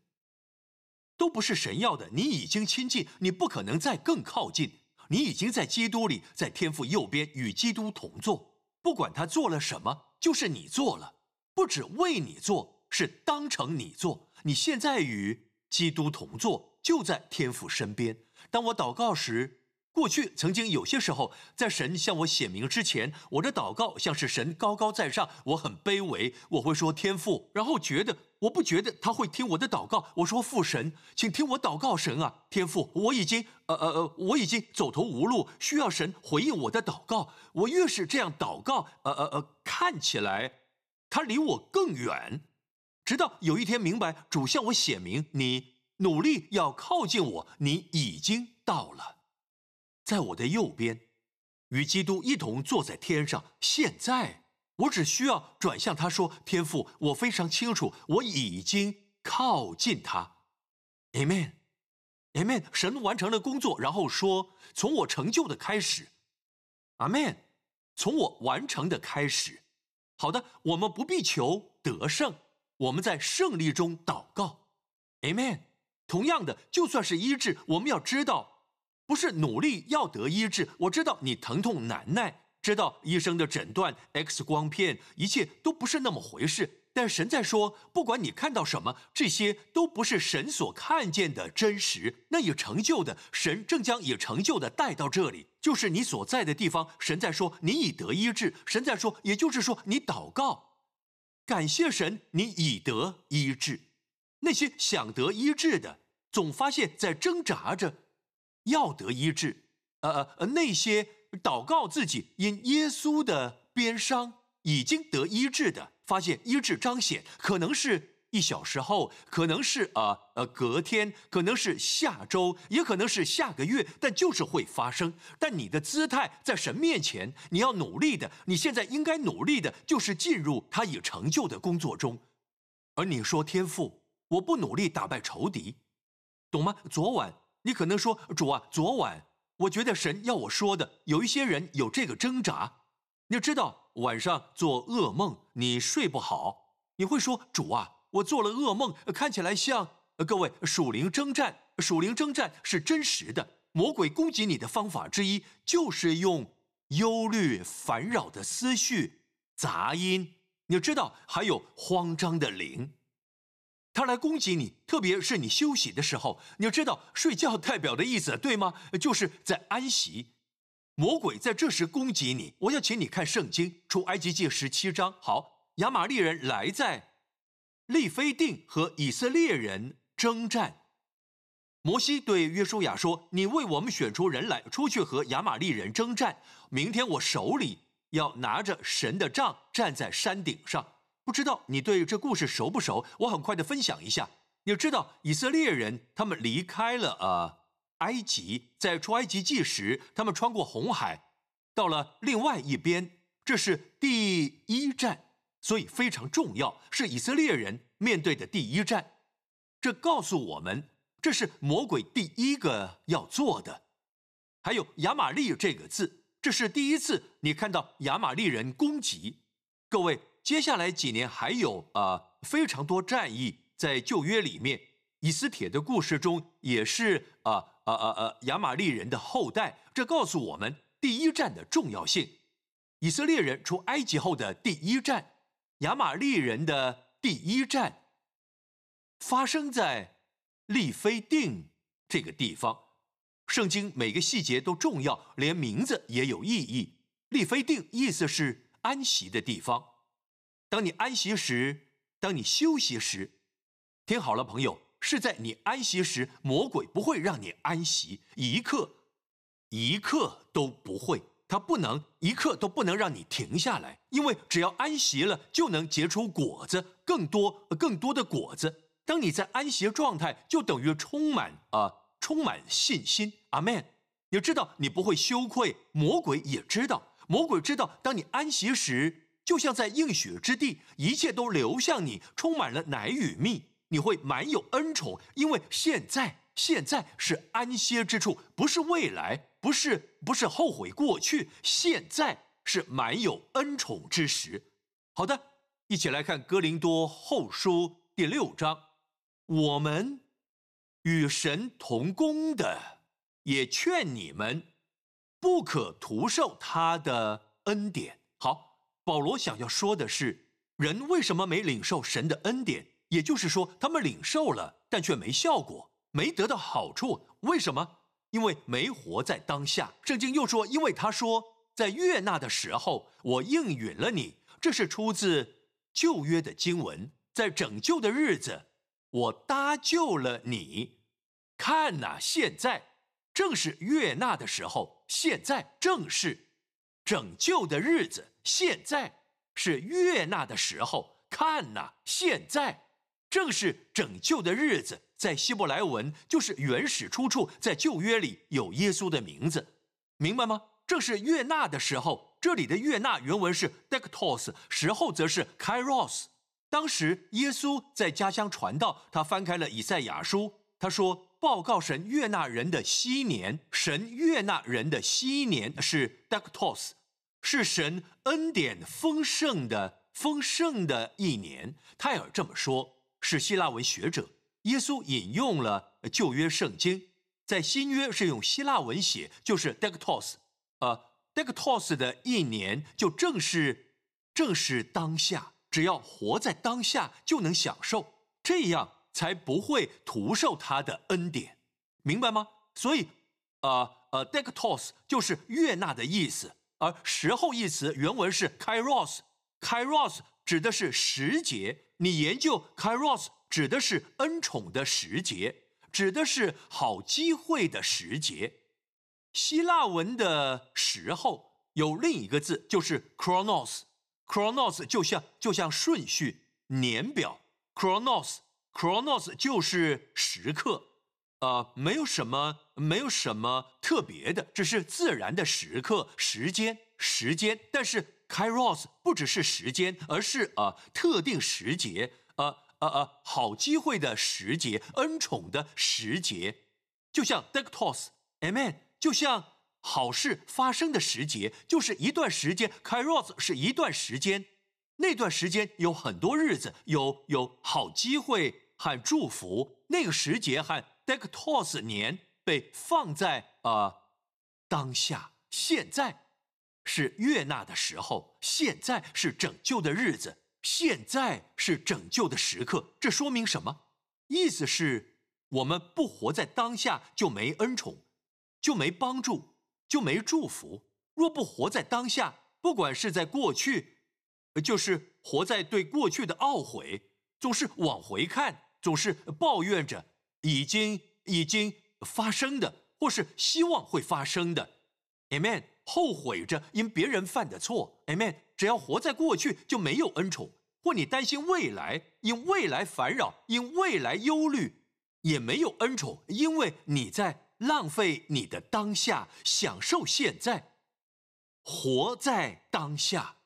都不是神要的。你已经亲近，你不可能再更靠近。你已经在基督里，在天父右边与基督同坐。不管他做了什么，就是你做了，不只为你做，是当成你做。你现在与基督同坐，就在天父身边。当我祷告时，过去曾经有些时候，在神向我显明之前，我的祷告像是神高高在上，我很卑微。我会说天父，然后觉得我不觉得他会听我的祷告。我说父神，请听我祷告，神啊，天父，我已经呃呃呃，我已经走投无路，需要神回应我的祷告。我越是这样祷告，呃呃呃，看起来他离我更远。直到有一天明白，主向我显明：你努力要靠近我，你已经到了，在我的右边，与基督一同坐在天上。现在我只需要转向他说：“天父，我非常清楚，我已经靠近他。”Amen，Amen。神完成了工作，然后说：“从我成就的开始，Amen；从我完成的开始。”好的，我们不必求得胜。我们在胜利中祷告，Amen。同样的，就算是医治，我们要知道，不是努力要得医治。我知道你疼痛难耐，知道医生的诊断、X 光片，一切都不是那么回事。但神在说，不管你看到什么，这些都不是神所看见的真实。那有成就的，神正将有成就的带到这里，就是你所在的地方。神在说，你已得医治。神在说，也就是说，你祷告。感谢神，你已得医治；那些想得医治的，总发现在挣扎着要得医治。呃呃，那些祷告自己因耶稣的鞭伤已经得医治的，发现医治彰显，可能是。一小时后，可能是呃呃隔天，可能是下周，也可能是下个月，但就是会发生。但你的姿态在神面前，你要努力的。你现在应该努力的就是进入他已成就的工作中。而你说天赋，我不努力打败仇敌，懂吗？昨晚你可能说主啊，昨晚我觉得神要我说的，有一些人有这个挣扎。你知道晚上做噩梦，你睡不好，你会说主啊。我做了噩梦，看起来像各位属灵征战。属灵征战是真实的。魔鬼攻击你的方法之一就是用忧虑烦扰的思绪、杂音。你知道，还有慌张的灵，他来攻击你，特别是你休息的时候。你要知道，睡觉代表的意思，对吗？就是在安息。魔鬼在这时攻击你。我要请你看圣经，出埃及记十七章。好，亚玛力人来在。利非定和以色列人征战，摩西对约书亚说：“你为我们选出人来，出去和亚玛利人征战。明天我手里要拿着神的杖，站在山顶上。不知道你对这故事熟不熟？我很快的分享一下。你要知道，以色列人他们离开了呃埃及，在出埃及记时，他们穿过红海，到了另外一边，这是第一站。”所以非常重要，是以色列人面对的第一战。这告诉我们，这是魔鬼第一个要做的。还有亚玛利这个字，这是第一次你看到亚玛利人攻击。各位，接下来几年还有啊非常多战役在旧约里面，以斯帖的故事中也是啊啊啊亚玛利人的后代。这告诉我们第一战的重要性。以色列人出埃及后的第一战。亚玛利人的第一战发生在利非定这个地方。圣经每个细节都重要，连名字也有意义。利非定意思是安息的地方。当你安息时，当你休息时，听好了，朋友，是在你安息时，魔鬼不会让你安息，一刻，一刻都不会。他不能一刻都不能让你停下来，因为只要安息了，就能结出果子，更多更多的果子。当你在安息状态，就等于充满啊，充满信心。阿门。你知道你不会羞愧，魔鬼也知道，魔鬼知道，当你安息时，就像在应许之地，一切都流向你，充满了奶与蜜，你会满有恩宠，因为现在现在是安歇之处，不是未来。不是不是后悔过去，现在是满有恩宠之时。好的，一起来看《哥林多后书》第六章。我们与神同工的，也劝你们不可徒受他的恩典。好，保罗想要说的是，人为什么没领受神的恩典？也就是说，他们领受了，但却没效果，没得到好处，为什么？因为没活在当下，圣经又说：“因为他说，在悦纳的时候，我应允了你。”这是出自旧约的经文。在拯救的日子，我搭救了你。看呐，现在正是悦纳的时候；现在正是拯救的日子。现在是悦纳的时候。看呐，现在正是拯救的日子。在希伯来文就是原始出处，在旧约里有耶稣的名字，明白吗？正是悦纳的时候，这里的悦纳原文是 Decaos，时候则是 Kairos。当时耶稣在家乡传道，他翻开了以赛亚书，他说：“报告神悦纳人的昔年，神悦纳人的昔年是 Decaos，是神恩典丰盛的丰盛的一年。”泰尔这么说，是希腊文学者。耶稣引用了旧约圣经，在新约是用希腊文写，就是 dekto s 呃，dekto s 的一年就正是，正是当下，只要活在当下就能享受，这样才不会徒受他的恩典，明白吗？所以，呃呃，dekto s 就是悦纳的意思，而时候一词原文是 kairos，kairos 指的是时节，你研究 kairos。指的是恩宠的时节，指的是好机会的时节。希腊文的时候有另一个字，就是 chronos。chronos 就像就像顺序年表。chronos chronos 就是时刻，啊，没有什么没有什么特别的，只是自然的时刻时间时间。但是 kairos 不只是时间，而是啊特定时节。呃呃，好机会的时节，恩宠的时节，就像 dectos，amen，就像好事发生的时节，就是一段时间，kairos 是一段时间，那段时间有很多日子，有有好机会和祝福，那个时节和 dectos 年被放在呃当下，现在是悦纳的时候，现在是拯救的日子。现在是拯救的时刻，这说明什么？意思是，我们不活在当下就没恩宠，就没帮助，就没祝福。若不活在当下，不管是在过去，就是活在对过去的懊悔，总是往回看，总是抱怨着已经已经发生的，或是希望会发生的。Amen。后悔着因别人犯的错，Amen。只要活在过去，就没有恩宠；或你担心未来，因未来烦扰，因未来忧虑，也没有恩宠，因为你在浪费你的当下，享受现在，活在当下，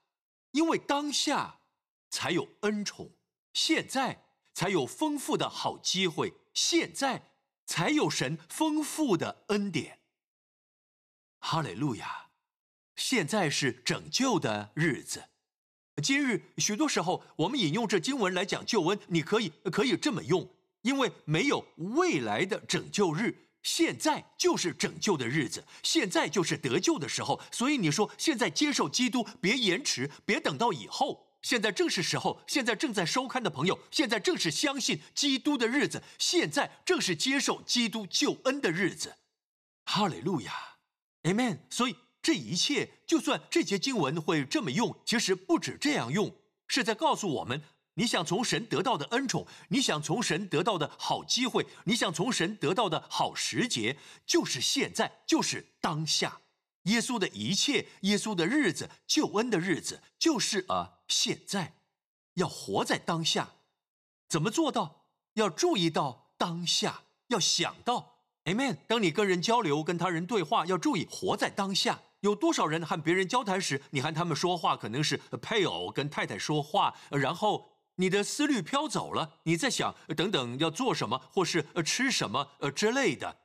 因为当下才有恩宠，现在才有丰富的好机会，现在才有神丰富的恩典。哈利路亚。现在是拯救的日子，今日许多时候我们引用这经文来讲救恩，你可以可以这么用，因为没有未来的拯救日，现在就是拯救的日子，现在就是得救的时候。所以你说现在接受基督，别延迟，别等到以后，现在正是时候。现在正在收看的朋友，现在正是相信基督的日子，现在正是接受基督救恩的日子。哈利路亚，Amen。所以。这一切，就算这些经文会这么用，其实不止这样用，是在告诉我们：你想从神得到的恩宠，你想从神得到的好机会，你想从神得到的好时节，就是现在，就是当下。耶稣的一切，耶稣的日子，救恩的日子，就是啊，现在，要活在当下。怎么做到？要注意到当下，要想到，amen。当你跟人交流、跟他人对话，要注意活在当下。有多少人和别人交谈时，你和他们说话可能是配偶跟太太说话，然后你的思虑飘走了，你在想等等要做什么或是吃什么呃之类的。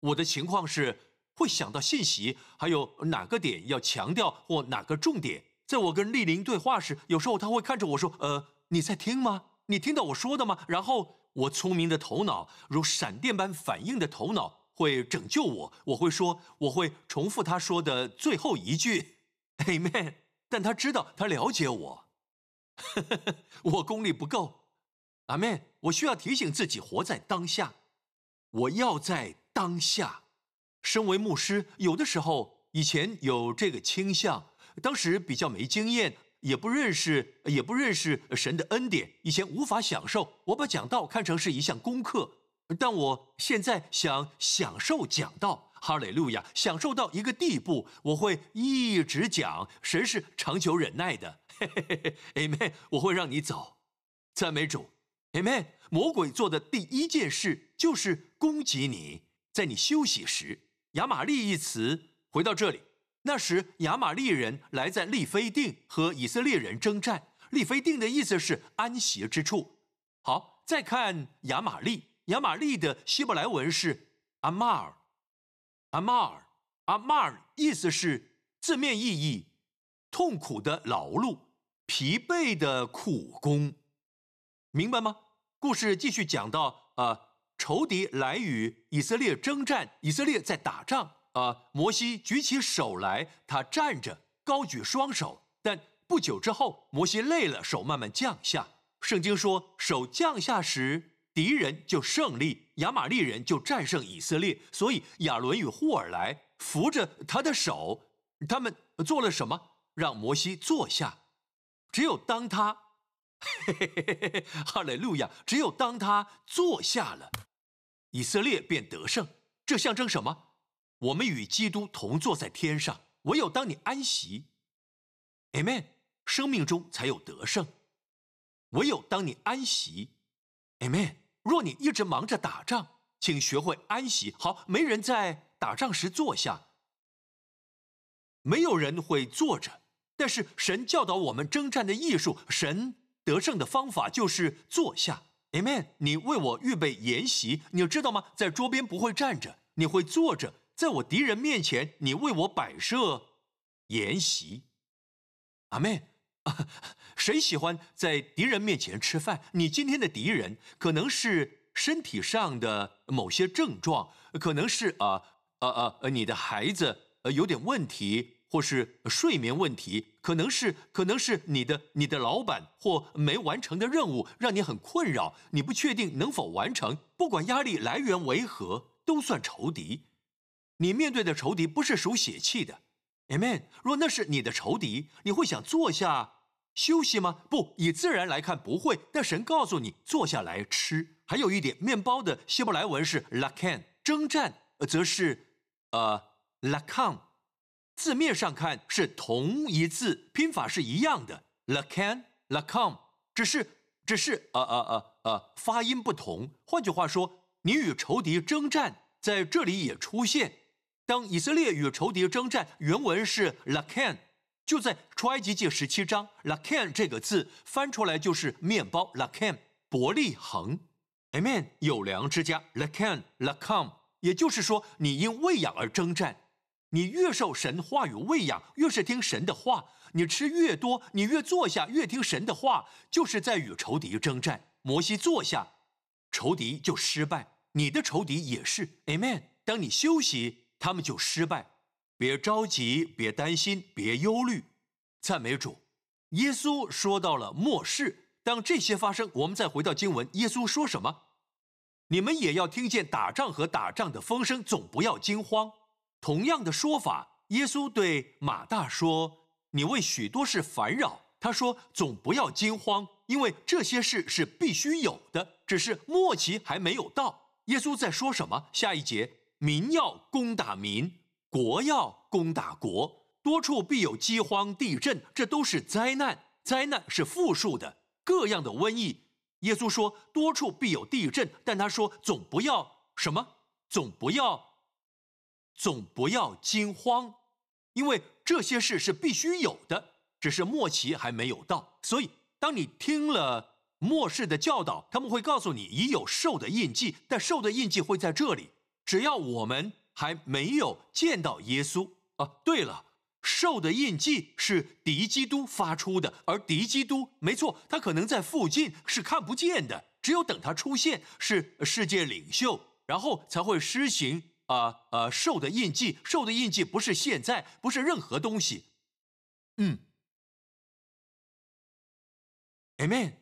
我的情况是会想到信息，还有哪个点要强调或哪个重点。在我跟丽玲对话时，有时候她会看着我说：“呃，你在听吗？你听到我说的吗？”然后我聪明的头脑，如闪电般反应的头脑。会拯救我，我会说，我会重复他说的最后一句，Amen。但他知道，他了解我，我功力不够，Amen。我需要提醒自己活在当下，我要在当下。身为牧师，有的时候以前有这个倾向，当时比较没经验，也不认识，也不认识神的恩典，以前无法享受。我把讲道看成是一项功课。但我现在想享受讲道，哈利路亚，享受到一个地步，我会一直讲神是长久忍耐的，Amen 嘿嘿嘿。我会让你走，赞美主，Amen。魔鬼做的第一件事就是攻击你，在你休息时。亚玛利一词回到这里，那时亚玛利人来在利非定和以色列人征战，利非定的意思是安息之处。好，再看亚玛利。亚玛利的希伯来文是阿玛尔，阿玛尔，阿玛尔，意思是字面意义，痛苦的劳碌，疲惫的苦工，明白吗？故事继续讲到，呃，仇敌来与以色列征战，以色列在打仗，呃，摩西举起手来，他站着，高举双手，但不久之后，摩西累了，手慢慢降下。圣经说，手降下时。敌人就胜利，亚玛利人就战胜以色列。所以亚伦与霍尔来扶着他的手，他们做了什么？让摩西坐下。只有当他，哈利路亚！只有当他坐下了，以色列便得胜。这象征什么？我们与基督同坐在天上。唯有当你安息，Amen，生命中才有得胜。唯有当你安息，Amen。若你一直忙着打仗，请学会安息。好，没人在打仗时坐下。没有人会坐着，但是神教导我们征战的艺术。神得胜的方法就是坐下。Amen。你为我预备筵席，你知道吗？在桌边不会站着，你会坐着。在我敌人面前，你为我摆设筵席。Amen。谁喜欢在敌人面前吃饭？你今天的敌人可能是身体上的某些症状，可能是啊啊啊，你的孩子有点问题，或是睡眠问题，可能是可能是你的你的老板或没完成的任务让你很困扰，你不确定能否完成。不管压力来源为何，都算仇敌。你面对的仇敌不是属血气的。Amen。若那是你的仇敌，你会想坐下。休息吗？不，以自然来看不会。但神告诉你，坐下来吃。还有一点，面包的希伯来文是 la kan，征战则是呃 la k a n 字面上看是同一字，拼法是一样的，la kan la k a n 只是只是呃呃呃呃发音不同。换句话说，你与仇敌征战在这里也出现。当以色列与仇敌征战，原文是 la kan。就在出埃及记十七章 l a k 这个字翻出来就是面包 l a k 伯利恒，amen 有粮之家 l a k e l a k a m 也就是说你因喂养而征战，你越受神话语喂养，越是听神的话，你吃越多，你越坐下越听神的话，就是在与仇敌征战。摩西坐下，仇敌就失败，你的仇敌也是，amen。当你休息，他们就失败。别着急，别担心，别忧虑，赞美主。耶稣说到了末世，当这些发生，我们再回到经文，耶稣说什么？你们也要听见打仗和打仗的风声，总不要惊慌。同样的说法，耶稣对马大说：“你为许多事烦扰。”他说：“总不要惊慌，因为这些事是必须有的，只是末期还没有到。”耶稣在说什么？下一节，民要攻打民。国要攻打国，多处必有饥荒、地震，这都是灾难。灾难是复数的，各样的瘟疫。耶稣说多处必有地震，但他说总不要什么，总不要，总不要惊慌，因为这些事是必须有的，只是末期还没有到。所以，当你听了末世的教导，他们会告诉你已有兽的印记，但兽的印记会在这里。只要我们。还没有见到耶稣啊！对了，兽的印记是敌基督发出的，而敌基督没错，他可能在附近是看不见的，只有等他出现，是世界领袖，然后才会施行啊啊兽的印记，兽的印记不是现在，不是任何东西。嗯。Amen。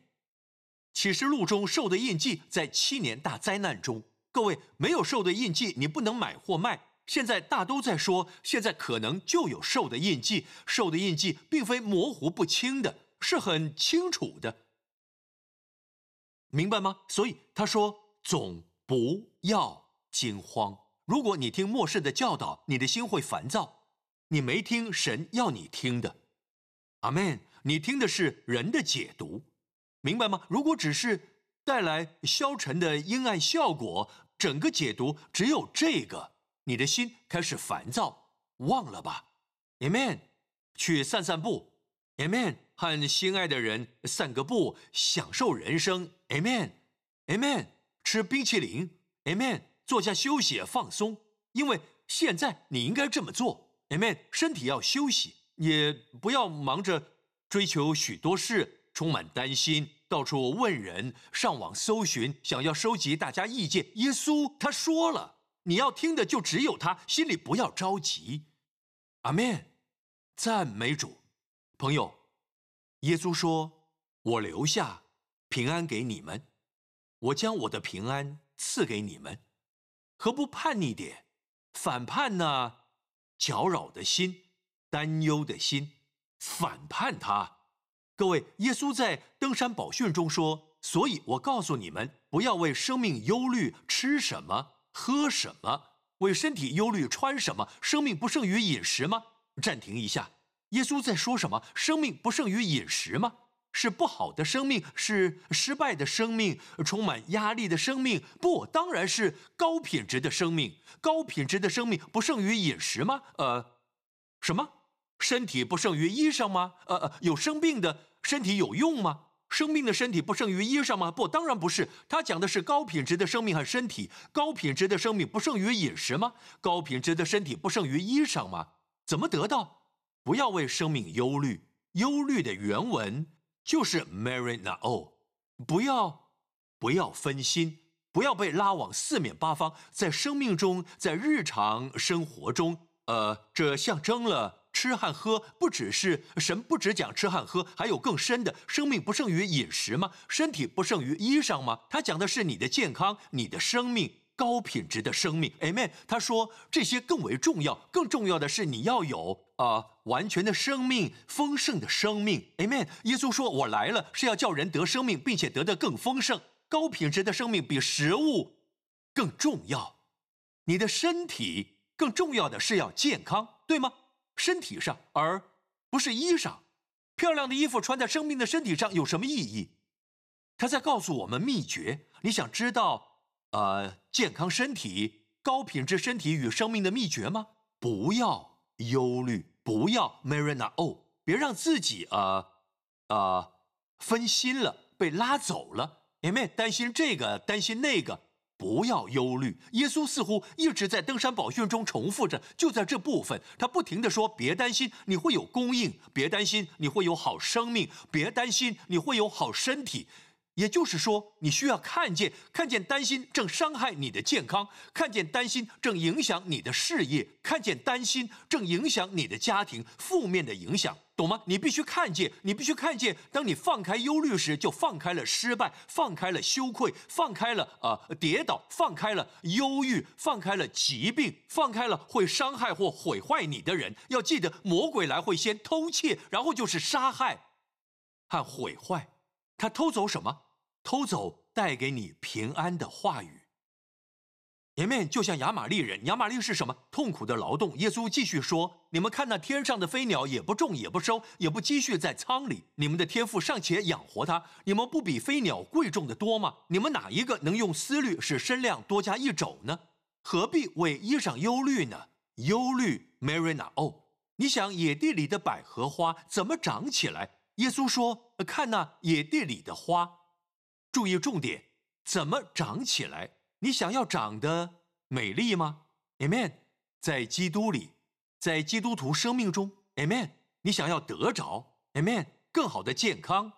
启示录中兽的印记在七年大灾难中。各位没有兽的印记，你不能买或卖。现在大都在说，现在可能就有兽的印记。兽的印记并非模糊不清的，是很清楚的，明白吗？所以他说，总不要惊慌。如果你听末世的教导，你的心会烦躁。你没听神要你听的，阿门。你听的是人的解读，明白吗？如果只是。带来消沉的阴暗效果，整个解读只有这个。你的心开始烦躁，忘了吧。Amen，去散散步。Amen，和心爱的人散个步，享受人生。Amen，Amen，吃冰淇淋。Amen，坐下休息放松，因为现在你应该这么做。Amen，身体要休息，也不要忙着追求许多事，充满担心。到处问人，上网搜寻，想要收集大家意见。耶稣他说了，你要听的就只有他，心里不要着急。阿门，赞美主。朋友，耶稣说：“我留下平安给你们，我将我的平安赐给你们。何不叛逆点，反叛呢？搅扰的心，担忧的心，反叛他。”各位，耶稣在登山宝训中说：“所以我告诉你们，不要为生命忧虑吃什么，喝什么；为身体忧虑穿什么。生命不胜于饮食吗？”暂停一下，耶稣在说什么？生命不胜于饮食吗？是不好的生命，是失败的生命，充满压力的生命？不，当然是高品质的生命。高品质的生命不胜于饮食吗？呃，什么？身体不胜于衣裳吗？呃呃，有生病的。身体有用吗？生命的身体不胜于衣裳吗？不，当然不是。他讲的是高品质的生命和身体。高品质的生命不胜于饮食吗？高品质的身体不胜于衣裳吗？怎么得到？不要为生命忧虑。忧虑的原文就是 m a r i n a w o 不要，不要分心，不要被拉往四面八方。在生命中，在日常生活中，呃，这象征了。吃和喝不只是神，不只讲吃和喝，还有更深的。生命不胜于饮食吗？身体不胜于衣裳吗？他讲的是你的健康，你的生命，高品质的生命。Amen。他说这些更为重要。更重要的是，你要有啊，完全的生命，丰盛的生命。Amen。耶稣说：“我来了是要叫人得生命，并且得的更丰盛。高品质的生命比食物更重要。你的身体更重要的是要健康，对吗？”身体上，而不是衣裳。漂亮的衣服穿在生命的身体上有什么意义？他在告诉我们秘诀。你想知道，呃，健康身体、高品质身体与生命的秘诀吗？不要忧虑，不要 Marina 哦，别让自己啊啊分心了，被拉走了。别担心这个，担心那个。不要忧虑。耶稣似乎一直在登山宝训中重复着，就在这部分，他不停的说：“别担心，你会有供应；别担心，你会有好生命；别担心，你会有好身体。”也就是说，你需要看见，看见担心正伤害你的健康，看见担心正影响你的事业，看见担心正影响你的家庭，负面的影响。懂吗？你必须看见，你必须看见。当你放开忧虑时，就放开了失败，放开了羞愧，放开了呃跌倒，放开了忧郁，放开了疾病，放开了会伤害或毁坏你的人。要记得，魔鬼来会先偷窃，然后就是杀害和毁坏。他偷走什么？偷走带给你平安的话语。前面就像亚玛力人，亚玛力是什么？痛苦的劳动。耶稣继续说：“你们看那天上的飞鸟，也不种，也不收，也不积蓄在仓里，你们的天赋尚且养活它，你们不比飞鸟贵重的多吗？你们哪一个能用思虑使身量多加一肘呢？何必为衣裳忧虑呢？忧虑，Marina。哦，你想野地里的百合花怎么长起来？耶稣说：看那野地里的花，注意重点，怎么长起来？”你想要长得美丽吗？Amen，在基督里，在基督徒生命中，Amen。你想要得着 Amen 更好的健康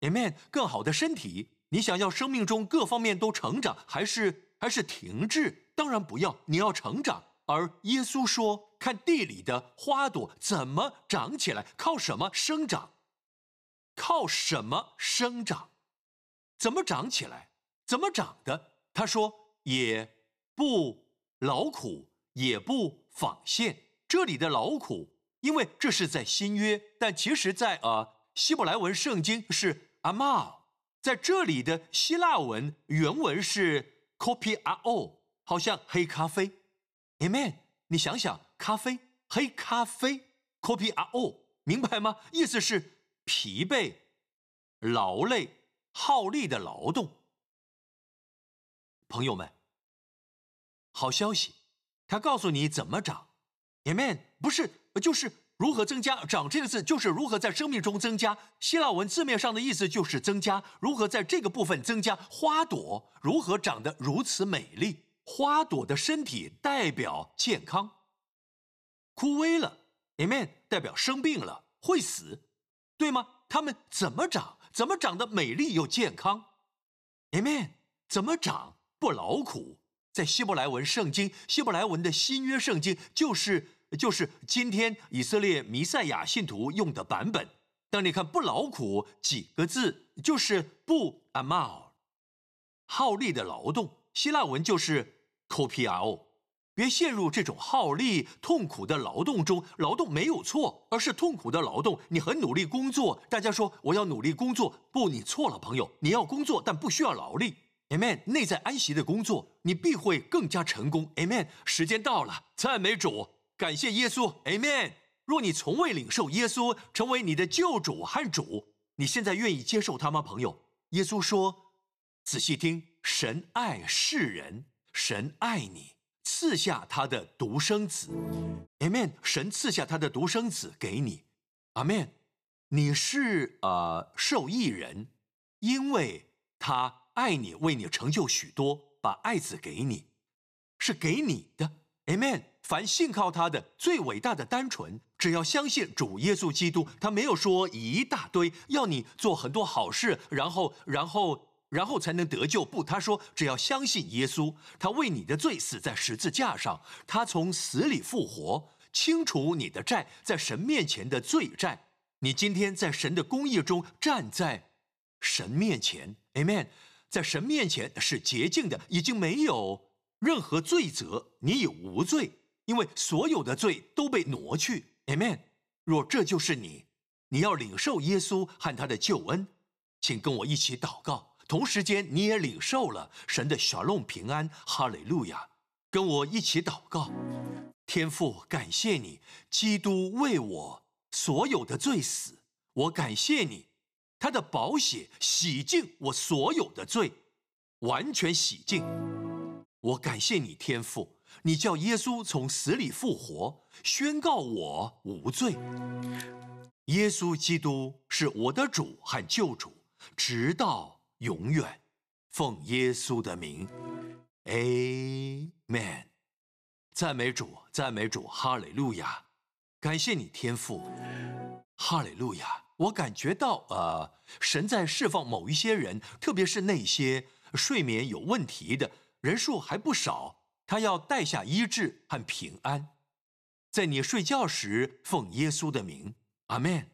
，Amen 更好的身体。你想要生命中各方面都成长，还是还是停滞？当然不要，你要成长。而耶稣说：“看地里的花朵怎么长起来，靠什么生长？靠什么生长？怎么长起来？怎么长的？”他说。也不劳苦，也不纺线。这里的劳苦，因为这是在新约，但其实在呃希伯来文圣经是阿玛，在这里的希腊文原文是 c o p y r o 好像黑咖啡。Amen，你想想，咖啡，黑咖啡 c o p y r o 明白吗？意思是疲惫、劳累、耗力的劳动。朋友们。好消息，他告诉你怎么长，Amen，不是，就是如何增加。长这个字就是如何在生命中增加。希腊文字面上的意思就是增加，如何在这个部分增加花朵，如何长得如此美丽。花朵的身体代表健康，枯萎了，Amen，代表生病了，会死，对吗？他们怎么长？怎么长得美丽又健康？Amen，怎么长不劳苦？在希伯来文圣经，希伯来文的新约圣经就是就是今天以色列弥赛亚信徒用的版本。当你看“不劳苦”几个字，就是“不 a m a l 耗力的劳动。希腊文就是 k p out。别陷入这种耗力、痛苦的劳动中。劳动没有错，而是痛苦的劳动。你很努力工作，大家说我要努力工作。不，你错了，朋友。你要工作，但不需要劳力。Amen，内在安息的工作，你必会更加成功。Amen，时间到了，赞美主，感谢耶稣。Amen。若你从未领受耶稣成为你的救主和主，你现在愿意接受他吗，朋友？耶稣说：“仔细听，神爱世人，神爱你，赐下他的独生子。”Amen。神赐下他的独生子给你，Amen。你是呃受益人，因为他。爱你，为你成就许多，把爱子给你，是给你的。Amen。凡信靠他的，最伟大的单纯，只要相信主耶稣基督。他没有说一大堆，要你做很多好事，然后，然后，然后才能得救。不，他说只要相信耶稣，他为你的罪死在十字架上，他从死里复活，清除你的债，在神面前的罪债。你今天在神的公义中站在神面前。Amen。在神面前是洁净的，已经没有任何罪责，你已无罪，因为所有的罪都被挪去。Amen。若这就是你，你要领受耶稣和他的救恩，请跟我一起祷告。同时间，你也领受了神的血弄平安。哈利路亚，跟我一起祷告。天父，感谢你，基督为我所有的罪死，我感谢你。他的宝血洗净我所有的罪，完全洗净。我感谢你天父，你叫耶稣从死里复活，宣告我无罪。耶稣基督是我的主和救主，直到永远。奉耶稣的名，a m e n 赞美主，赞美主，哈利路亚。感谢你天父，哈利路亚。我感觉到，呃，神在释放某一些人，特别是那些睡眠有问题的人数还不少，他要带下医治和平安。在你睡觉时，奉耶稣的名，阿门。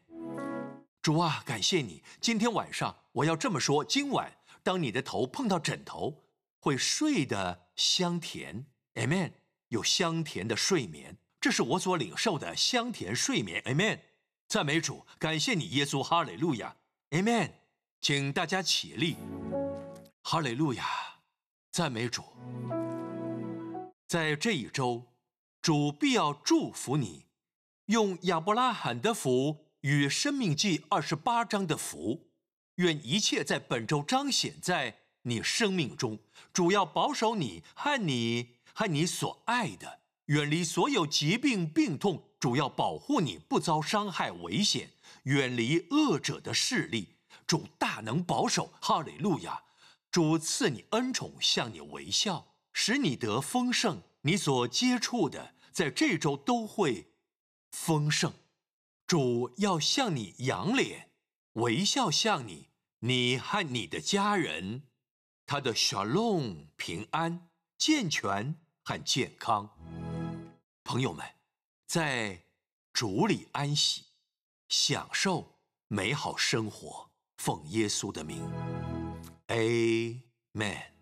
主啊，感谢你，今天晚上我要这么说：今晚当你的头碰到枕头，会睡得香甜，阿门。有香甜的睡眠，这是我所领受的香甜睡眠，阿门。赞美主，感谢你，耶稣，哈利路亚，Amen。请大家起立，哈利路亚，赞美主。在这一周，主必要祝福你，用亚伯拉罕的福与生命记二十八章的福，愿一切在本周彰显在你生命中，主要保守你和你和你所爱的。远离所有疾病病痛，主要保护你不遭伤害危险，远离恶者的势力。主大能保守，哈利路亚！主赐你恩宠，向你微笑，使你得丰盛。你所接触的在这周都会丰盛。主要向你扬脸，微笑向你，你和你的家人，他的沙龙平安、健全和健康。朋友们，在主里安息，享受美好生活，奉耶稣的名，Amen。